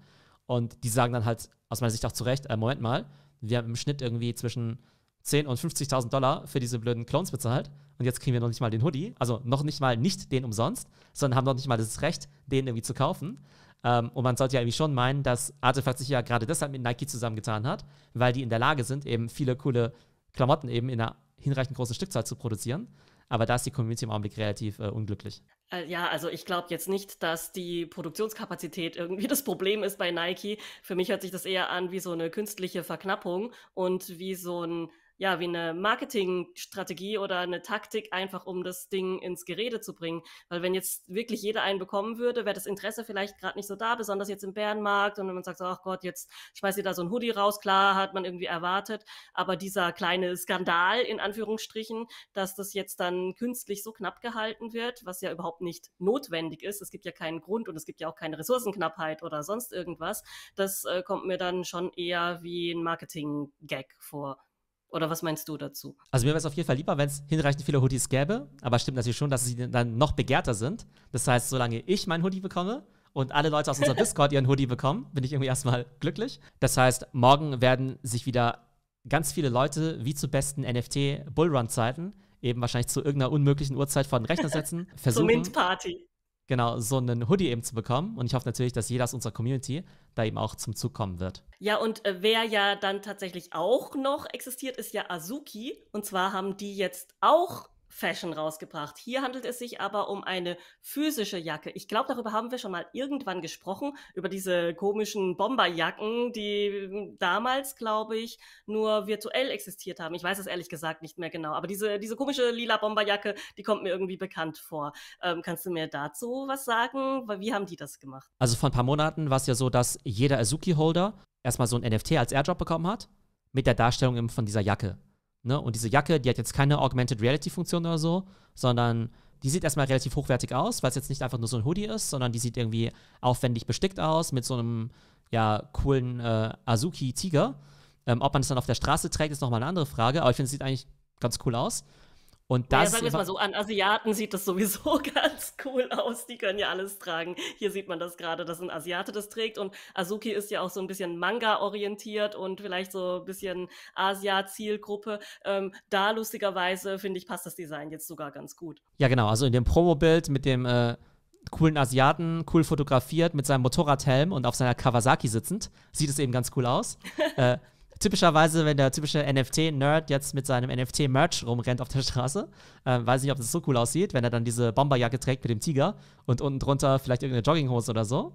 Und die sagen dann halt aus meiner Sicht auch zu Recht, äh, Moment mal, wir haben im Schnitt irgendwie zwischen 10 und 50.000 Dollar für diese blöden Clones bezahlt und jetzt kriegen wir noch nicht mal den Hoodie, also noch nicht mal nicht den umsonst, sondern haben noch nicht mal das Recht, den irgendwie zu kaufen. Ähm, und man sollte ja irgendwie schon meinen, dass Artefakt sich ja gerade deshalb mit Nike zusammengetan hat, weil die in der Lage sind, eben viele coole Klamotten eben in einer hinreichend großen Stückzahl zu produzieren. Aber da ist die Community im Augenblick relativ äh, unglücklich. Äh, ja, also ich glaube jetzt nicht, dass die Produktionskapazität irgendwie das Problem ist bei Nike. Für mich hört sich das eher an wie so eine künstliche Verknappung und wie so ein ja, wie eine Marketingstrategie oder eine Taktik, einfach um das Ding ins Gerede zu bringen. Weil wenn jetzt wirklich jeder einen bekommen würde, wäre das Interesse vielleicht gerade nicht so da, besonders jetzt im Bärenmarkt. Und wenn man sagt, ach Gott, jetzt schmeißt ihr da so ein Hoodie raus, klar, hat man irgendwie erwartet. Aber dieser kleine Skandal, in Anführungsstrichen, dass das jetzt dann künstlich so knapp gehalten wird, was ja überhaupt nicht notwendig ist. Es gibt ja keinen Grund und es gibt ja auch keine Ressourcenknappheit oder sonst irgendwas. Das äh, kommt mir dann schon eher wie ein Marketing-Gag vor. Oder was meinst du dazu? Also mir wäre es auf jeden Fall lieber, wenn es hinreichend viele Hoodies gäbe, aber stimmt natürlich schon, dass sie dann noch begehrter sind. Das heißt, solange ich mein Hoodie bekomme und alle Leute aus unserem Discord ihren Hoodie bekommen, bin ich irgendwie erstmal glücklich. Das heißt, morgen werden sich wieder ganz viele Leute wie zu besten NFT Bullrun Zeiten eben wahrscheinlich zu irgendeiner unmöglichen Uhrzeit vor den Rechner setzen, versuchen. Zur Mint-Party genau, so einen Hoodie eben zu bekommen. Und ich hoffe natürlich, dass jeder aus unserer Community da eben auch zum Zug kommen wird. Ja, und äh, wer ja dann tatsächlich auch noch existiert, ist ja Azuki. Und zwar haben die jetzt auch Fashion rausgebracht. Hier handelt es sich aber um eine physische Jacke. Ich glaube, darüber haben wir schon mal irgendwann gesprochen, über diese komischen Bomberjacken, die hm, damals, glaube ich, nur virtuell existiert haben. Ich weiß es ehrlich gesagt nicht mehr genau, aber diese, diese komische lila Bomberjacke, die kommt mir irgendwie bekannt vor. Ähm, kannst du mir dazu was sagen? Wie haben die das gemacht? Also vor ein paar Monaten war es ja so, dass jeder Azuki-Holder erstmal so ein NFT als Airdrop bekommen hat mit der Darstellung eben von dieser Jacke. Ne? Und diese Jacke, die hat jetzt keine Augmented Reality-Funktion oder so, sondern die sieht erstmal relativ hochwertig aus, weil es jetzt nicht einfach nur so ein Hoodie ist, sondern die sieht irgendwie aufwendig bestickt aus mit so einem ja, coolen äh, Azuki-Tiger. Ähm, ob man es dann auf der Straße trägt, ist nochmal eine andere Frage, aber ich finde, es sieht eigentlich ganz cool aus. Und das. Ja, sagen wir mal so, an Asiaten sieht das sowieso ganz cool aus. Die können ja alles tragen. Hier sieht man das gerade, dass ein Asiate das trägt. Und Azuki ist ja auch so ein bisschen Manga-orientiert und vielleicht so ein bisschen Asia-Zielgruppe. Ähm, da lustigerweise, finde ich, passt das Design jetzt sogar ganz gut. Ja, genau. Also in dem Promo-Bild mit dem äh, coolen Asiaten, cool fotografiert, mit seinem Motorradhelm und auf seiner Kawasaki sitzend, sieht es eben ganz cool aus. äh, typischerweise, wenn der typische NFT-Nerd jetzt mit seinem NFT-Merch rumrennt auf der Straße, äh, weiß nicht, ob das so cool aussieht, wenn er dann diese Bomberjacke trägt mit dem Tiger und unten drunter vielleicht irgendeine Jogginghose oder so.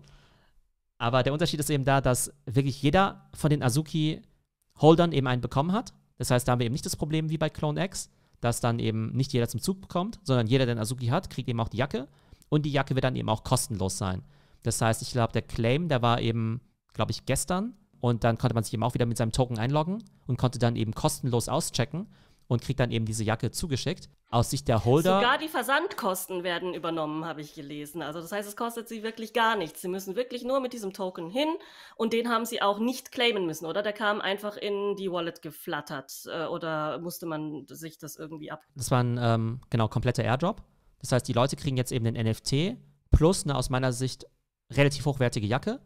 Aber der Unterschied ist eben da, dass wirklich jeder von den Azuki-Holdern eben einen bekommen hat. Das heißt, da haben wir eben nicht das Problem wie bei Clone X, dass dann eben nicht jeder zum Zug bekommt, sondern jeder, der einen Azuki hat, kriegt eben auch die Jacke. Und die Jacke wird dann eben auch kostenlos sein. Das heißt, ich glaube, der Claim, der war eben, glaube ich, gestern und dann konnte man sich eben auch wieder mit seinem Token einloggen und konnte dann eben kostenlos auschecken und kriegt dann eben diese Jacke zugeschickt. Aus Sicht der Holder. Sogar die Versandkosten werden übernommen, habe ich gelesen. Also das heißt, es kostet sie wirklich gar nichts. Sie müssen wirklich nur mit diesem Token hin und den haben sie auch nicht claimen müssen, oder? Der kam einfach in die Wallet geflattert äh, oder musste man sich das irgendwie ab. Das war ein ähm, genau kompletter Airdrop. Das heißt, die Leute kriegen jetzt eben den NFT plus eine aus meiner Sicht relativ hochwertige Jacke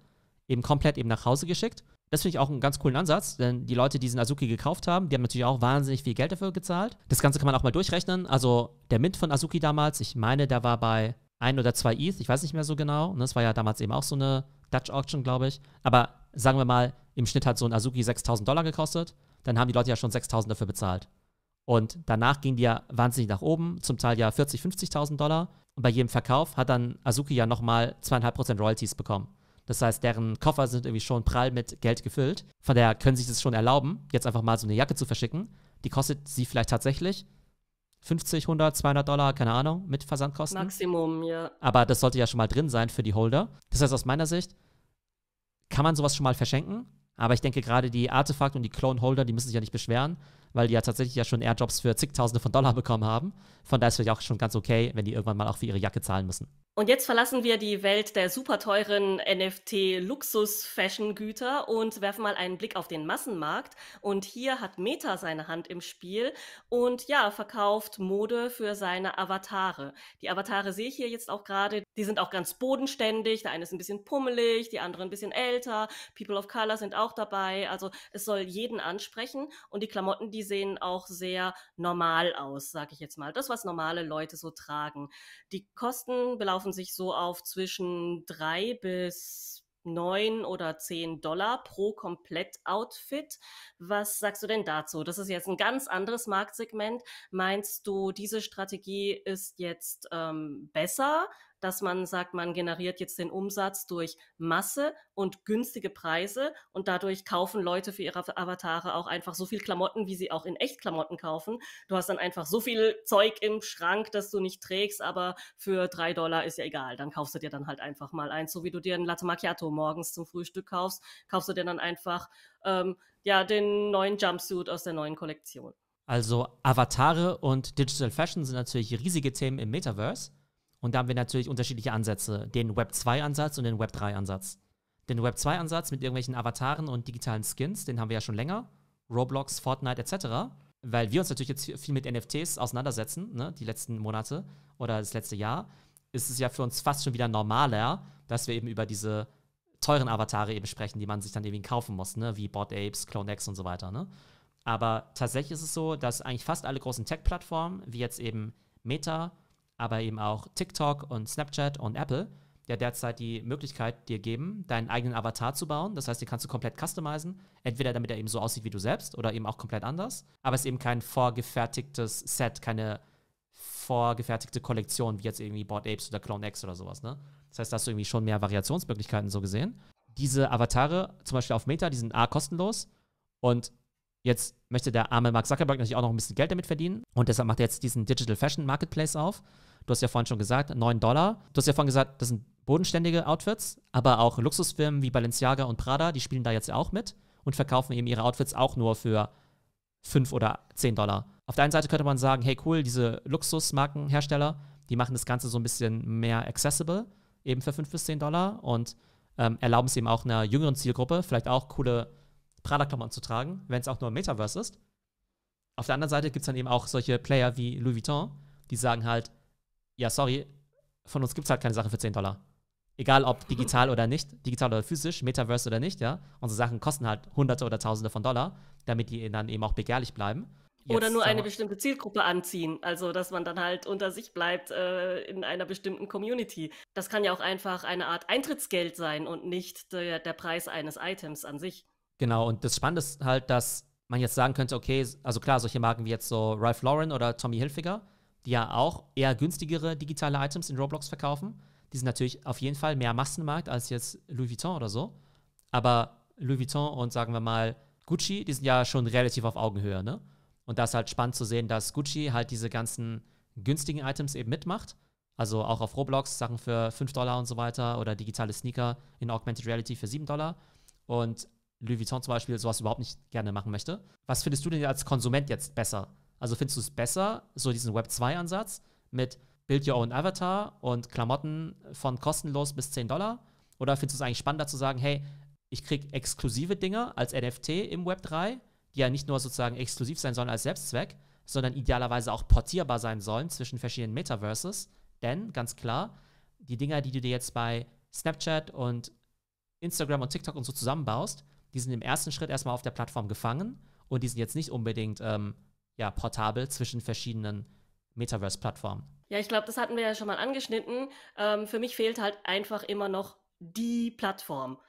eben komplett eben nach Hause geschickt das finde ich auch einen ganz coolen Ansatz, denn die Leute, die diesen Azuki gekauft haben, die haben natürlich auch wahnsinnig viel Geld dafür gezahlt. Das Ganze kann man auch mal durchrechnen. Also der Mint von Azuki damals, ich meine, der war bei ein oder zwei ETH, ich weiß nicht mehr so genau. Ne? Das war ja damals eben auch so eine Dutch Auction, glaube ich. Aber sagen wir mal, im Schnitt hat so ein Azuki 6000 Dollar gekostet. Dann haben die Leute ja schon 6000 dafür bezahlt. Und danach ging die ja wahnsinnig nach oben, zum Teil ja 40, 50.000 Dollar. Und bei jedem Verkauf hat dann Azuki ja nochmal 2,5% Royalties bekommen. Das heißt, deren Koffer sind irgendwie schon prall mit Geld gefüllt. Von daher können sie sich das schon erlauben, jetzt einfach mal so eine Jacke zu verschicken. Die kostet sie vielleicht tatsächlich 50, 100, 200 Dollar, keine Ahnung, mit Versandkosten. Maximum, ja. Aber das sollte ja schon mal drin sein für die Holder. Das heißt, aus meiner Sicht kann man sowas schon mal verschenken. Aber ich denke, gerade die Artefakte und die Clone-Holder, die müssen sich ja nicht beschweren, weil die ja tatsächlich ja schon Airjobs für zigtausende von Dollar bekommen haben. Von daher ist es vielleicht auch schon ganz okay, wenn die irgendwann mal auch für ihre Jacke zahlen müssen. Und jetzt verlassen wir die Welt der super teuren NFT-Luxus-Fashion-Güter und werfen mal einen Blick auf den Massenmarkt. Und hier hat Meta seine Hand im Spiel und ja, verkauft Mode für seine Avatare. Die Avatare sehe ich hier jetzt auch gerade. Die sind auch ganz bodenständig. Der eine ist ein bisschen pummelig, die andere ein bisschen älter. People of Color sind auch dabei. Also es soll jeden ansprechen. Und die Klamotten, die sehen auch sehr normal aus, sage ich jetzt mal. Das, was normale Leute so tragen. Die Kosten belaufen belaufen sich so auf zwischen drei bis neun oder zehn Dollar pro Komplettoutfit. Was sagst du denn dazu? Das ist jetzt ein ganz anderes Marktsegment. Meinst du, diese Strategie ist jetzt ähm, besser dass man sagt, man generiert jetzt den Umsatz durch Masse und günstige Preise und dadurch kaufen Leute für ihre Avatare auch einfach so viel Klamotten, wie sie auch in echt Klamotten kaufen. Du hast dann einfach so viel Zeug im Schrank, das du nicht trägst, aber für drei Dollar ist ja egal. Dann kaufst du dir dann halt einfach mal eins, so wie du dir ein Latte Macchiato morgens zum Frühstück kaufst, kaufst du dir dann einfach ähm, ja den neuen Jumpsuit aus der neuen Kollektion. Also Avatare und Digital Fashion sind natürlich riesige Themen im Metaverse. Und da haben wir natürlich unterschiedliche Ansätze. Den Web 2-Ansatz und den Web 3-Ansatz. Den Web 2-Ansatz mit irgendwelchen Avataren und digitalen Skins, den haben wir ja schon länger. Roblox, Fortnite etc. Weil wir uns natürlich jetzt viel mit NFTs auseinandersetzen, ne, die letzten Monate oder das letzte Jahr, ist es ja für uns fast schon wieder normaler, dass wir eben über diese teuren Avatare eben sprechen, die man sich dann eben kaufen muss, ne, wie Bot Apes, Clone X und so weiter. Ne? Aber tatsächlich ist es so, dass eigentlich fast alle großen Tech-Plattformen, wie jetzt eben Meta, aber eben auch TikTok und Snapchat und Apple ja derzeit die Möglichkeit dir geben, deinen eigenen Avatar zu bauen. Das heißt, den kannst du komplett customizen. Entweder damit er eben so aussieht wie du selbst oder eben auch komplett anders. Aber es ist eben kein vorgefertigtes Set, keine vorgefertigte Kollektion, wie jetzt irgendwie Bored Apes oder Clone X oder sowas. Ne? Das heißt, da hast du irgendwie schon mehr Variationsmöglichkeiten so gesehen. Diese Avatare, zum Beispiel auf Meta, die sind A, kostenlos und Jetzt möchte der arme Mark Zuckerberg natürlich auch noch ein bisschen Geld damit verdienen und deshalb macht er jetzt diesen Digital Fashion Marketplace auf. Du hast ja vorhin schon gesagt, 9 Dollar. Du hast ja vorhin gesagt, das sind bodenständige Outfits, aber auch Luxusfirmen wie Balenciaga und Prada, die spielen da jetzt auch mit und verkaufen eben ihre Outfits auch nur für 5 oder 10 Dollar. Auf der einen Seite könnte man sagen, hey cool, diese Luxusmarkenhersteller, die machen das Ganze so ein bisschen mehr accessible, eben für 5 bis 10 Dollar und ähm, erlauben es eben auch einer jüngeren Zielgruppe, vielleicht auch coole Prada-Klamotten zu tragen, wenn es auch nur im Metaverse ist. Auf der anderen Seite gibt es dann eben auch solche Player wie Louis Vuitton, die sagen halt, ja, sorry, von uns gibt es halt keine Sache für 10 Dollar. Egal ob digital oder nicht, digital oder physisch, Metaverse oder nicht, ja. Unsere Sachen kosten halt Hunderte oder Tausende von Dollar, damit die dann eben auch begehrlich bleiben. Jetzt, oder nur eine bestimmte Zielgruppe anziehen. Also, dass man dann halt unter sich bleibt äh, in einer bestimmten Community. Das kann ja auch einfach eine Art Eintrittsgeld sein und nicht der, der Preis eines Items an sich. Genau, und das Spannende ist halt, dass man jetzt sagen könnte, okay, also klar, solche Marken wie jetzt so Ralph Lauren oder Tommy Hilfiger, die ja auch eher günstigere digitale Items in Roblox verkaufen, die sind natürlich auf jeden Fall mehr Massenmarkt als jetzt Louis Vuitton oder so. Aber Louis Vuitton und sagen wir mal Gucci, die sind ja schon relativ auf Augenhöhe, ne? Und da ist halt spannend zu sehen, dass Gucci halt diese ganzen günstigen Items eben mitmacht. Also auch auf Roblox Sachen für 5 Dollar und so weiter oder digitale Sneaker in Augmented Reality für 7 Dollar. Und Louis Vuitton zum Beispiel sowas überhaupt nicht gerne machen möchte. Was findest du denn als Konsument jetzt besser? Also findest du es besser, so diesen Web2-Ansatz mit Build Your Own Avatar und Klamotten von kostenlos bis 10 Dollar? Oder findest du es eigentlich spannender zu sagen, hey, ich kriege exklusive Dinge als NFT im Web3, die ja nicht nur sozusagen exklusiv sein sollen als Selbstzweck, sondern idealerweise auch portierbar sein sollen zwischen verschiedenen Metaverses. Denn, ganz klar, die Dinger, die du dir jetzt bei Snapchat und Instagram und TikTok und so zusammenbaust, die sind im ersten Schritt erstmal auf der Plattform gefangen und die sind jetzt nicht unbedingt ähm, ja, portabel zwischen verschiedenen Metaverse-Plattformen. Ja, ich glaube, das hatten wir ja schon mal angeschnitten. Ähm, für mich fehlt halt einfach immer noch die Plattform.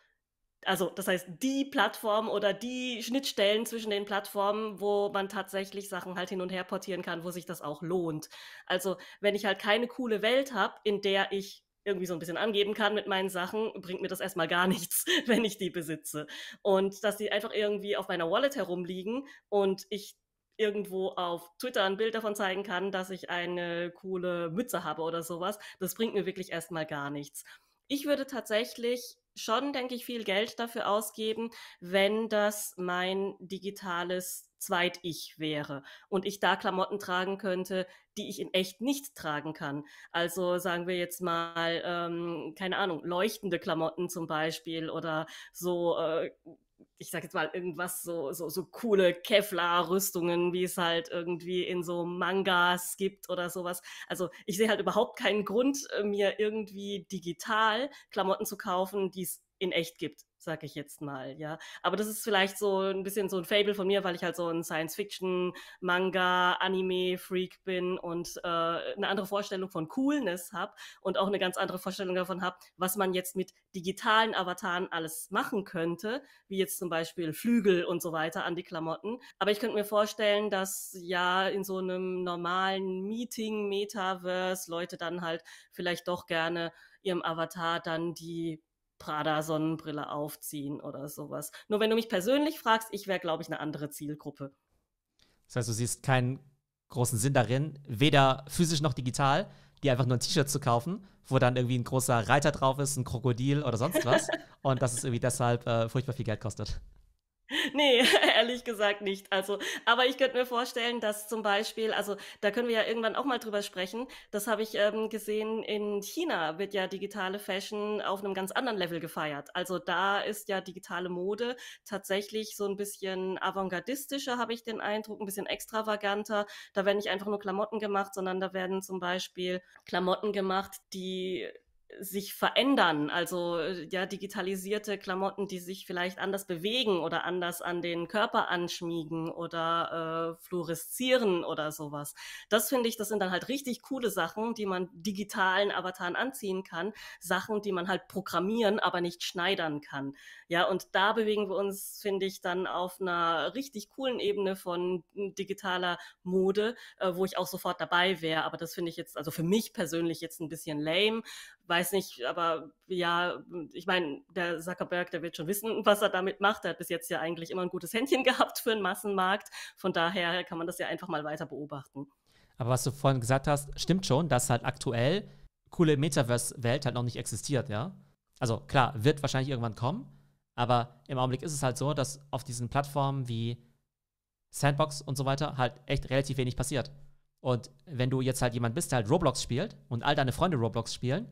Also, das heißt, die Plattform oder die Schnittstellen zwischen den Plattformen, wo man tatsächlich Sachen halt hin und her portieren kann, wo sich das auch lohnt. Also, wenn ich halt keine coole Welt habe, in der ich irgendwie so ein bisschen angeben kann mit meinen Sachen, bringt mir das erstmal gar nichts, wenn ich die besitze. Und dass die einfach irgendwie auf meiner Wallet herumliegen und ich irgendwo auf Twitter ein Bild davon zeigen kann, dass ich eine coole Mütze habe oder sowas, das bringt mir wirklich erstmal gar nichts. Ich würde tatsächlich schon, denke ich, viel Geld dafür ausgeben, wenn das mein digitales Zweit-Ich wäre und ich da Klamotten tragen könnte, die ich in echt nicht tragen kann. Also sagen wir jetzt mal, ähm, keine Ahnung, leuchtende Klamotten zum Beispiel oder so. Äh, ich sag jetzt mal irgendwas so so so coole Kevlar Rüstungen, wie es halt irgendwie in so Mangas gibt oder sowas. Also, ich sehe halt überhaupt keinen Grund äh, mir irgendwie digital Klamotten zu kaufen, die es in echt gibt sag ich jetzt mal, ja. Aber das ist vielleicht so ein bisschen so ein Fable von mir, weil ich halt so ein Science-Fiction, Manga, Anime-Freak bin und äh, eine andere Vorstellung von Coolness habe und auch eine ganz andere Vorstellung davon habe, was man jetzt mit digitalen Avataren alles machen könnte, wie jetzt zum Beispiel Flügel und so weiter an die Klamotten. Aber ich könnte mir vorstellen, dass ja in so einem normalen Meeting, Metaverse, Leute dann halt vielleicht doch gerne ihrem Avatar dann die Prada-Sonnenbrille aufziehen oder sowas. Nur wenn du mich persönlich fragst, ich wäre, glaube ich, eine andere Zielgruppe. Das heißt, du siehst keinen großen Sinn darin, weder physisch noch digital, dir einfach nur ein T-Shirt zu kaufen, wo dann irgendwie ein großer Reiter drauf ist, ein Krokodil oder sonst was. und dass es irgendwie deshalb äh, furchtbar viel Geld kostet. Nee, ehrlich gesagt nicht. Also, aber ich könnte mir vorstellen, dass zum Beispiel, also da können wir ja irgendwann auch mal drüber sprechen. Das habe ich ähm, gesehen, in China wird ja digitale Fashion auf einem ganz anderen Level gefeiert. Also da ist ja digitale Mode tatsächlich so ein bisschen avantgardistischer, habe ich den Eindruck, ein bisschen extravaganter. Da werden nicht einfach nur Klamotten gemacht, sondern da werden zum Beispiel Klamotten gemacht, die sich verändern, also äh, ja, digitalisierte Klamotten, die sich vielleicht anders bewegen oder anders an den Körper anschmiegen oder äh, fluoreszieren oder sowas. Das finde ich, das sind dann halt richtig coole Sachen, die man digitalen Avataren anziehen kann, Sachen, die man halt programmieren, aber nicht schneidern kann. Ja, und da bewegen wir uns, finde ich, dann auf einer richtig coolen Ebene von hm, digitaler Mode, äh, wo ich auch sofort dabei wäre, aber das finde ich jetzt, also für mich persönlich jetzt ein bisschen lame, weiß nicht, aber ja, ich meine, der Zuckerberg, der wird schon wissen, was er damit macht. Er hat bis jetzt ja eigentlich immer ein gutes Händchen gehabt für den Massenmarkt. Von daher kann man das ja einfach mal weiter beobachten. Aber was du vorhin gesagt hast, stimmt schon, dass halt aktuell coole Metaverse-Welt halt noch nicht existiert, ja? Also klar, wird wahrscheinlich irgendwann kommen, aber im Augenblick ist es halt so, dass auf diesen Plattformen wie Sandbox und so weiter halt echt relativ wenig passiert. Und wenn du jetzt halt jemand bist, der halt Roblox spielt und all deine Freunde Roblox spielen,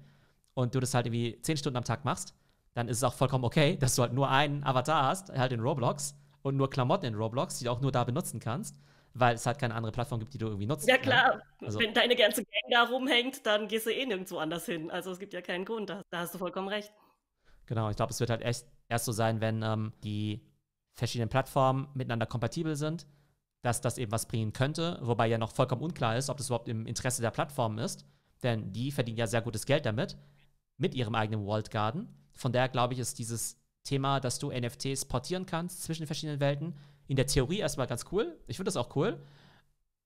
und du das halt irgendwie zehn Stunden am Tag machst, dann ist es auch vollkommen okay, dass du halt nur einen Avatar hast, halt in Roblox und nur Klamotten in Roblox, die du auch nur da benutzen kannst, weil es halt keine andere Plattform gibt, die du irgendwie nutzen Ja ne? klar, also, wenn deine ganze Gang da rumhängt, dann gehst du eh nirgendwo anders hin. Also es gibt ja keinen Grund, da, da hast du vollkommen recht. Genau, ich glaube, es wird halt echt erst so sein, wenn ähm, die verschiedenen Plattformen miteinander kompatibel sind, dass das eben was bringen könnte, wobei ja noch vollkommen unklar ist, ob das überhaupt im Interesse der Plattformen ist, denn die verdienen ja sehr gutes Geld damit mit ihrem eigenen Walled Garden. Von daher glaube ich, ist dieses Thema, dass du NFTs portieren kannst zwischen verschiedenen Welten, in der Theorie erstmal ganz cool. Ich finde das auch cool.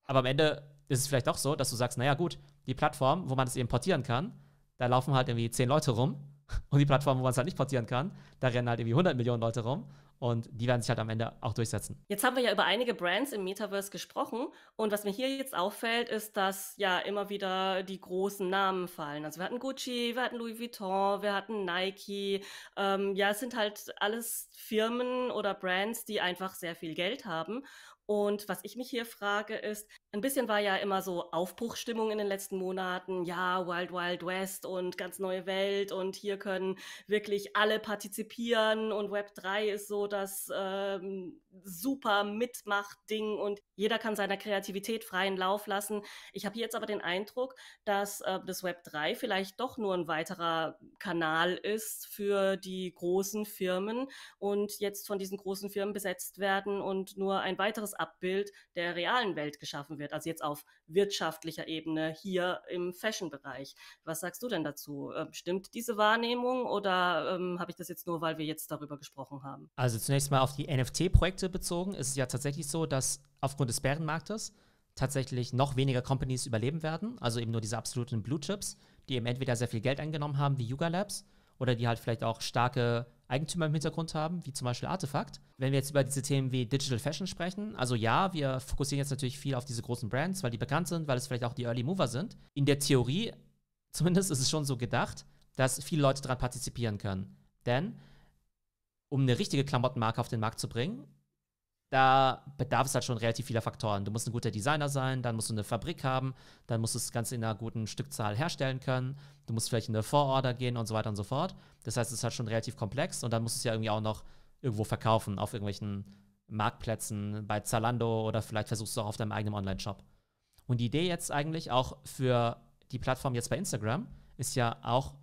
Aber am Ende ist es vielleicht auch so, dass du sagst, naja gut, die Plattform, wo man es eben portieren kann, da laufen halt irgendwie zehn Leute rum. Und die Plattform, wo man es halt nicht portieren kann, da rennen halt irgendwie 100 Millionen Leute rum. Und die werden sich halt am Ende auch durchsetzen. Jetzt haben wir ja über einige Brands im Metaverse gesprochen. Und was mir hier jetzt auffällt, ist, dass ja immer wieder die großen Namen fallen. Also wir hatten Gucci, wir hatten Louis Vuitton, wir hatten Nike. Ähm, ja, es sind halt alles Firmen oder Brands, die einfach sehr viel Geld haben. Und was ich mich hier frage, ist, ein bisschen war ja immer so Aufbruchstimmung in den letzten Monaten. Ja, Wild Wild West und ganz neue Welt und hier können wirklich alle partizipieren und Web 3 ist so das ähm, super Mitmacht-Ding und jeder kann seiner Kreativität freien Lauf lassen. Ich habe jetzt aber den Eindruck, dass äh, das Web 3 vielleicht doch nur ein weiterer Kanal ist für die großen Firmen und jetzt von diesen großen Firmen besetzt werden und nur ein weiteres Abbild der realen Welt geschaffen wird, also jetzt auf wirtschaftlicher Ebene hier im Fashion-Bereich. Was sagst du denn dazu? Ähm, stimmt diese Wahrnehmung oder ähm, habe ich das jetzt nur, weil wir jetzt darüber gesprochen haben? Also zunächst mal auf die NFT-Projekte bezogen ist es ja tatsächlich so, dass aufgrund des Bärenmarktes tatsächlich noch weniger Companies überleben werden, also eben nur diese absoluten Blue Chips, die eben entweder sehr viel Geld eingenommen haben, wie Yuga Labs, oder die halt vielleicht auch starke Eigentümer im Hintergrund haben, wie zum Beispiel Artefakt. Wenn wir jetzt über diese Themen wie Digital Fashion sprechen, also ja, wir fokussieren jetzt natürlich viel auf diese großen Brands, weil die bekannt sind, weil es vielleicht auch die Early Mover sind. In der Theorie, zumindest ist es schon so gedacht, dass viele Leute daran partizipieren können. Denn um eine richtige Klamottenmarke auf den Markt zu bringen, da bedarf es halt schon relativ vieler Faktoren. Du musst ein guter Designer sein, dann musst du eine Fabrik haben, dann musst du das Ganze in einer guten Stückzahl herstellen können, du musst vielleicht in eine Vororder gehen und so weiter und so fort. Das heißt, es ist halt schon relativ komplex und dann musst du es ja irgendwie auch noch irgendwo verkaufen, auf irgendwelchen Marktplätzen, bei Zalando oder vielleicht versuchst du auch auf deinem eigenen Online-Shop. Und die Idee jetzt eigentlich auch für die Plattform jetzt bei Instagram ist ja auch,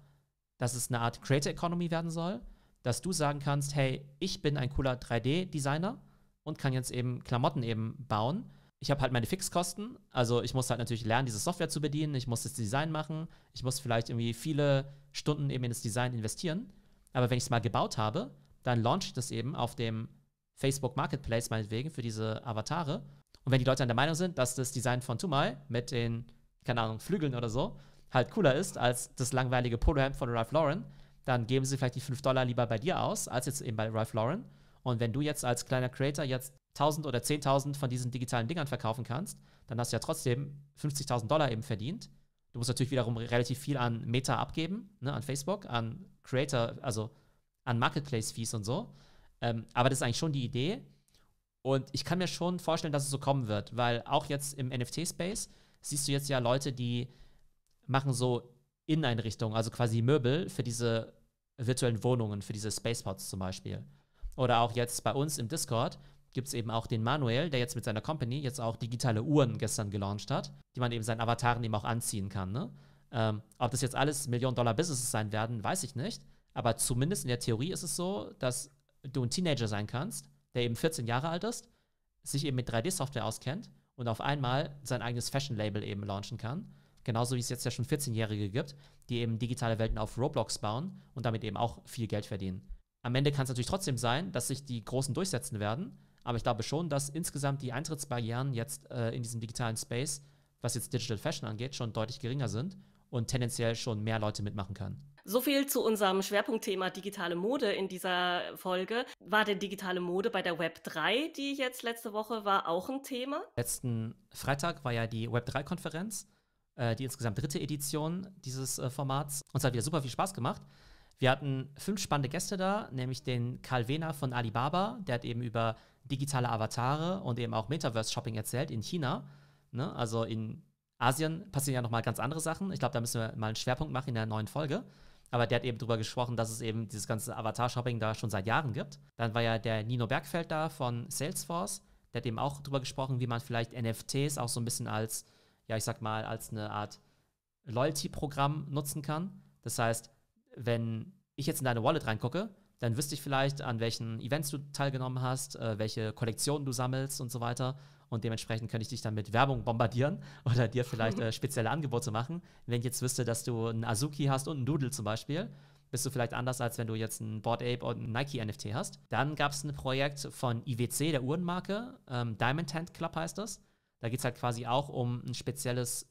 dass es eine Art Creator Economy werden soll, dass du sagen kannst, hey, ich bin ein cooler 3D-Designer und kann jetzt eben Klamotten eben bauen. Ich habe halt meine Fixkosten, also ich muss halt natürlich lernen, diese Software zu bedienen, ich muss das Design machen, ich muss vielleicht irgendwie viele Stunden eben in das Design investieren. Aber wenn ich es mal gebaut habe, dann launche ich das eben auf dem Facebook Marketplace meinetwegen für diese Avatare. Und wenn die Leute an der Meinung sind, dass das Design von Tumai mit den, keine Ahnung, Flügeln oder so, halt cooler ist als das langweilige Polohemd von Ralph Lauren, dann geben sie vielleicht die 5 Dollar lieber bei dir aus, als jetzt eben bei Ralph Lauren. Und wenn du jetzt als kleiner Creator jetzt 1000 oder 10.000 von diesen digitalen Dingern verkaufen kannst, dann hast du ja trotzdem 50.000 Dollar eben verdient. Du musst natürlich wiederum relativ viel an Meta abgeben, ne, an Facebook, an Creator, also an Marketplace-Fees und so. Ähm, aber das ist eigentlich schon die Idee. Und ich kann mir schon vorstellen, dass es so kommen wird, weil auch jetzt im NFT-Space siehst du jetzt ja Leute, die machen so Inneneinrichtungen, also quasi Möbel für diese virtuellen Wohnungen, für diese Spacepods zum Beispiel. Oder auch jetzt bei uns im Discord gibt es eben auch den Manuel, der jetzt mit seiner Company jetzt auch digitale Uhren gestern gelauncht hat, die man eben seinen Avataren eben auch anziehen kann. Ne? Ähm, ob das jetzt alles millionen dollar businesses sein werden, weiß ich nicht. Aber zumindest in der Theorie ist es so, dass du ein Teenager sein kannst, der eben 14 Jahre alt ist, sich eben mit 3D-Software auskennt und auf einmal sein eigenes Fashion-Label eben launchen kann. Genauso wie es jetzt ja schon 14-Jährige gibt, die eben digitale Welten auf Roblox bauen und damit eben auch viel Geld verdienen. Am Ende kann es natürlich trotzdem sein, dass sich die Großen durchsetzen werden, aber ich glaube schon, dass insgesamt die Eintrittsbarrieren jetzt äh, in diesem digitalen Space, was jetzt Digital Fashion angeht, schon deutlich geringer sind und tendenziell schon mehr Leute mitmachen können. So viel zu unserem Schwerpunktthema digitale Mode in dieser Folge. War denn digitale Mode bei der Web 3, die jetzt letzte Woche war, auch ein Thema? Letzten Freitag war ja die Web 3-Konferenz, äh, die insgesamt dritte Edition dieses äh, Formats. Uns hat wieder super viel Spaß gemacht. Wir hatten fünf spannende Gäste da, nämlich den Karl Wehner von Alibaba, der hat eben über digitale Avatare und eben auch Metaverse-Shopping erzählt in China. Ne? Also in Asien passieren ja nochmal ganz andere Sachen. Ich glaube, da müssen wir mal einen Schwerpunkt machen in der neuen Folge. Aber der hat eben darüber gesprochen, dass es eben dieses ganze Avatar-Shopping da schon seit Jahren gibt. Dann war ja der Nino Bergfeld da von Salesforce. Der hat eben auch darüber gesprochen, wie man vielleicht NFTs auch so ein bisschen als, ja, ich sag mal, als eine Art Loyalty-Programm nutzen kann. Das heißt, wenn ich jetzt in deine Wallet reingucke, dann wüsste ich vielleicht, an welchen Events du teilgenommen hast, äh, welche Kollektionen du sammelst und so weiter. Und dementsprechend könnte ich dich dann mit Werbung bombardieren oder dir vielleicht äh, spezielle Angebote machen. Wenn ich jetzt wüsste, dass du einen Azuki hast und einen Doodle zum Beispiel, bist du vielleicht anders, als wenn du jetzt einen Board Ape und einen Nike NFT hast. Dann gab es ein Projekt von IWC, der Uhrenmarke, ähm, Diamond Hand Club heißt das. Da geht es halt quasi auch um ein spezielles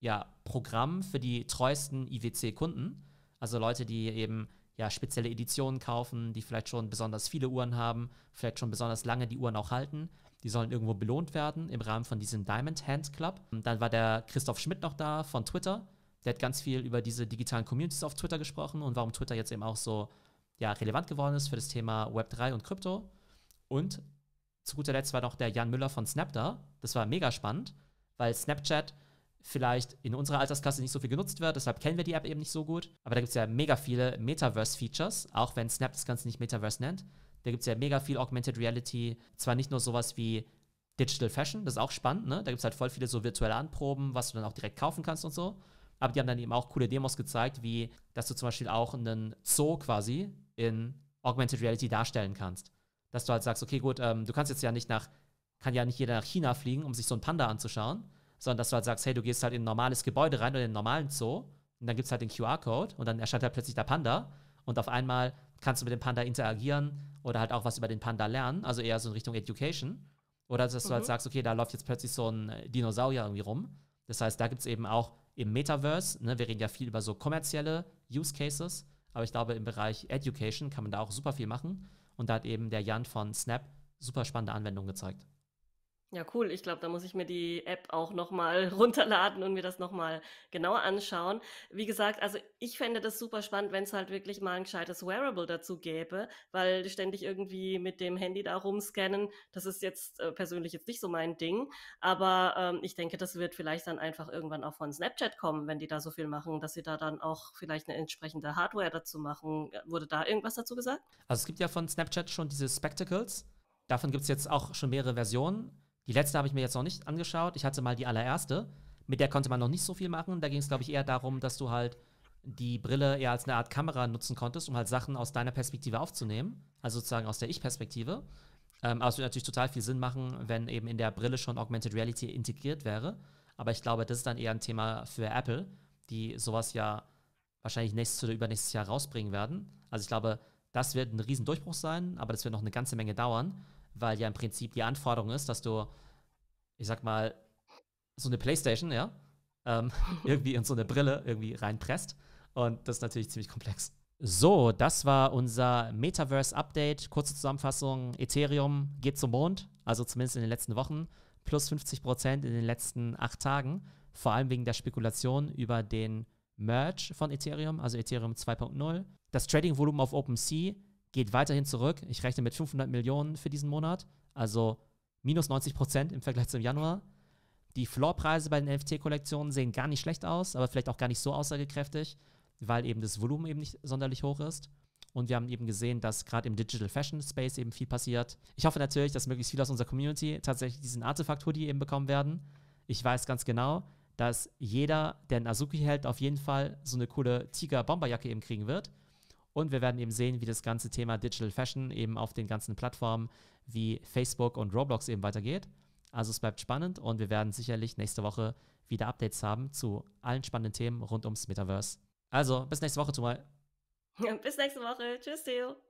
ja, Programm für die treuesten IWC-Kunden. Also Leute, die eben ja spezielle Editionen kaufen, die vielleicht schon besonders viele Uhren haben, vielleicht schon besonders lange die Uhren auch halten. Die sollen irgendwo belohnt werden im Rahmen von diesem Diamond Hand Club. Und dann war der Christoph Schmidt noch da von Twitter. Der hat ganz viel über diese digitalen Communities auf Twitter gesprochen und warum Twitter jetzt eben auch so ja, relevant geworden ist für das Thema Web3 und Krypto. Und zu guter Letzt war noch der Jan Müller von Snap da. Das war mega spannend, weil Snapchat vielleicht in unserer Altersklasse nicht so viel genutzt wird, deshalb kennen wir die App eben nicht so gut. Aber da gibt es ja mega viele Metaverse-Features, auch wenn Snap das Ganze nicht Metaverse nennt. Da gibt es ja mega viel Augmented Reality, zwar nicht nur sowas wie Digital Fashion, das ist auch spannend, ne? Da gibt es halt voll viele so virtuelle Anproben, was du dann auch direkt kaufen kannst und so. Aber die haben dann eben auch coole Demos gezeigt, wie, dass du zum Beispiel auch einen Zoo quasi in Augmented Reality darstellen kannst. Dass du halt sagst, okay, gut, ähm, du kannst jetzt ja nicht nach, kann ja nicht jeder nach China fliegen, um sich so einen Panda anzuschauen sondern dass du halt sagst, hey, du gehst halt in ein normales Gebäude rein oder in einen normalen Zoo und dann gibt es halt den QR-Code und dann erscheint halt plötzlich der Panda und auf einmal kannst du mit dem Panda interagieren oder halt auch was über den Panda lernen, also eher so in Richtung Education. Oder dass mhm. du halt mhm. sagst, okay, da läuft jetzt plötzlich so ein äh, Dinosaurier irgendwie rum. Das heißt, da gibt es eben auch im Metaverse, ne, wir reden ja viel über so kommerzielle Use Cases, aber ich glaube, im Bereich Education kann man da auch super viel machen. Und da hat eben der Jan von Snap super spannende Anwendungen gezeigt. Ja, cool. Ich glaube, da muss ich mir die App auch nochmal runterladen und mir das nochmal genauer anschauen. Wie gesagt, also ich fände das super spannend, wenn es halt wirklich mal ein gescheites Wearable dazu gäbe, weil ständig irgendwie mit dem Handy da rumscannen, das ist jetzt äh, persönlich jetzt nicht so mein Ding. Aber ähm, ich denke, das wird vielleicht dann einfach irgendwann auch von Snapchat kommen, wenn die da so viel machen, dass sie da dann auch vielleicht eine entsprechende Hardware dazu machen. Äh, wurde da irgendwas dazu gesagt? Also es gibt ja von Snapchat schon diese Spectacles. Davon gibt es jetzt auch schon mehrere Versionen. Die letzte habe ich mir jetzt noch nicht angeschaut. Ich hatte mal die allererste. Mit der konnte man noch nicht so viel machen. Da ging es, glaube ich, eher darum, dass du halt die Brille eher als eine Art Kamera nutzen konntest, um halt Sachen aus deiner Perspektive aufzunehmen. Also sozusagen aus der Ich-Perspektive. Ähm, aber es würde natürlich total viel Sinn machen, wenn eben in der Brille schon Augmented Reality integriert wäre. Aber ich glaube, das ist dann eher ein Thema für Apple, die sowas ja wahrscheinlich nächstes oder übernächstes Jahr rausbringen werden. Also ich glaube, das wird ein Riesendurchbruch sein, aber das wird noch eine ganze Menge dauern weil ja im Prinzip die Anforderung ist, dass du, ich sag mal, so eine Playstation, ja, ähm, irgendwie in so eine Brille irgendwie reinpresst. Und das ist natürlich ziemlich komplex. So, das war unser Metaverse-Update. Kurze Zusammenfassung: Ethereum geht zum Mond, also zumindest in den letzten Wochen, plus 50 Prozent in den letzten acht Tagen. Vor allem wegen der Spekulation über den Merge von Ethereum, also Ethereum 2.0. Das Trading-Volumen auf OpenSea geht weiterhin zurück. Ich rechne mit 500 Millionen für diesen Monat, also minus 90 Prozent im Vergleich zum Januar. Die Floorpreise bei den NFT-Kollektionen sehen gar nicht schlecht aus, aber vielleicht auch gar nicht so aussagekräftig, weil eben das Volumen eben nicht sonderlich hoch ist. Und wir haben eben gesehen, dass gerade im Digital Fashion Space eben viel passiert. Ich hoffe natürlich, dass möglichst viele aus unserer Community tatsächlich diesen Artefakt-Hoodie eben bekommen werden. Ich weiß ganz genau, dass jeder, der einen Azuki hält, auf jeden Fall so eine coole Tiger-Bomberjacke eben kriegen wird. Und wir werden eben sehen, wie das ganze Thema Digital Fashion eben auf den ganzen Plattformen wie Facebook und Roblox eben weitergeht. Also es bleibt spannend und wir werden sicherlich nächste Woche wieder Updates haben zu allen spannenden Themen rund ums Metaverse. Also bis nächste Woche, Tumal. bis nächste Woche. Tschüss, Theo.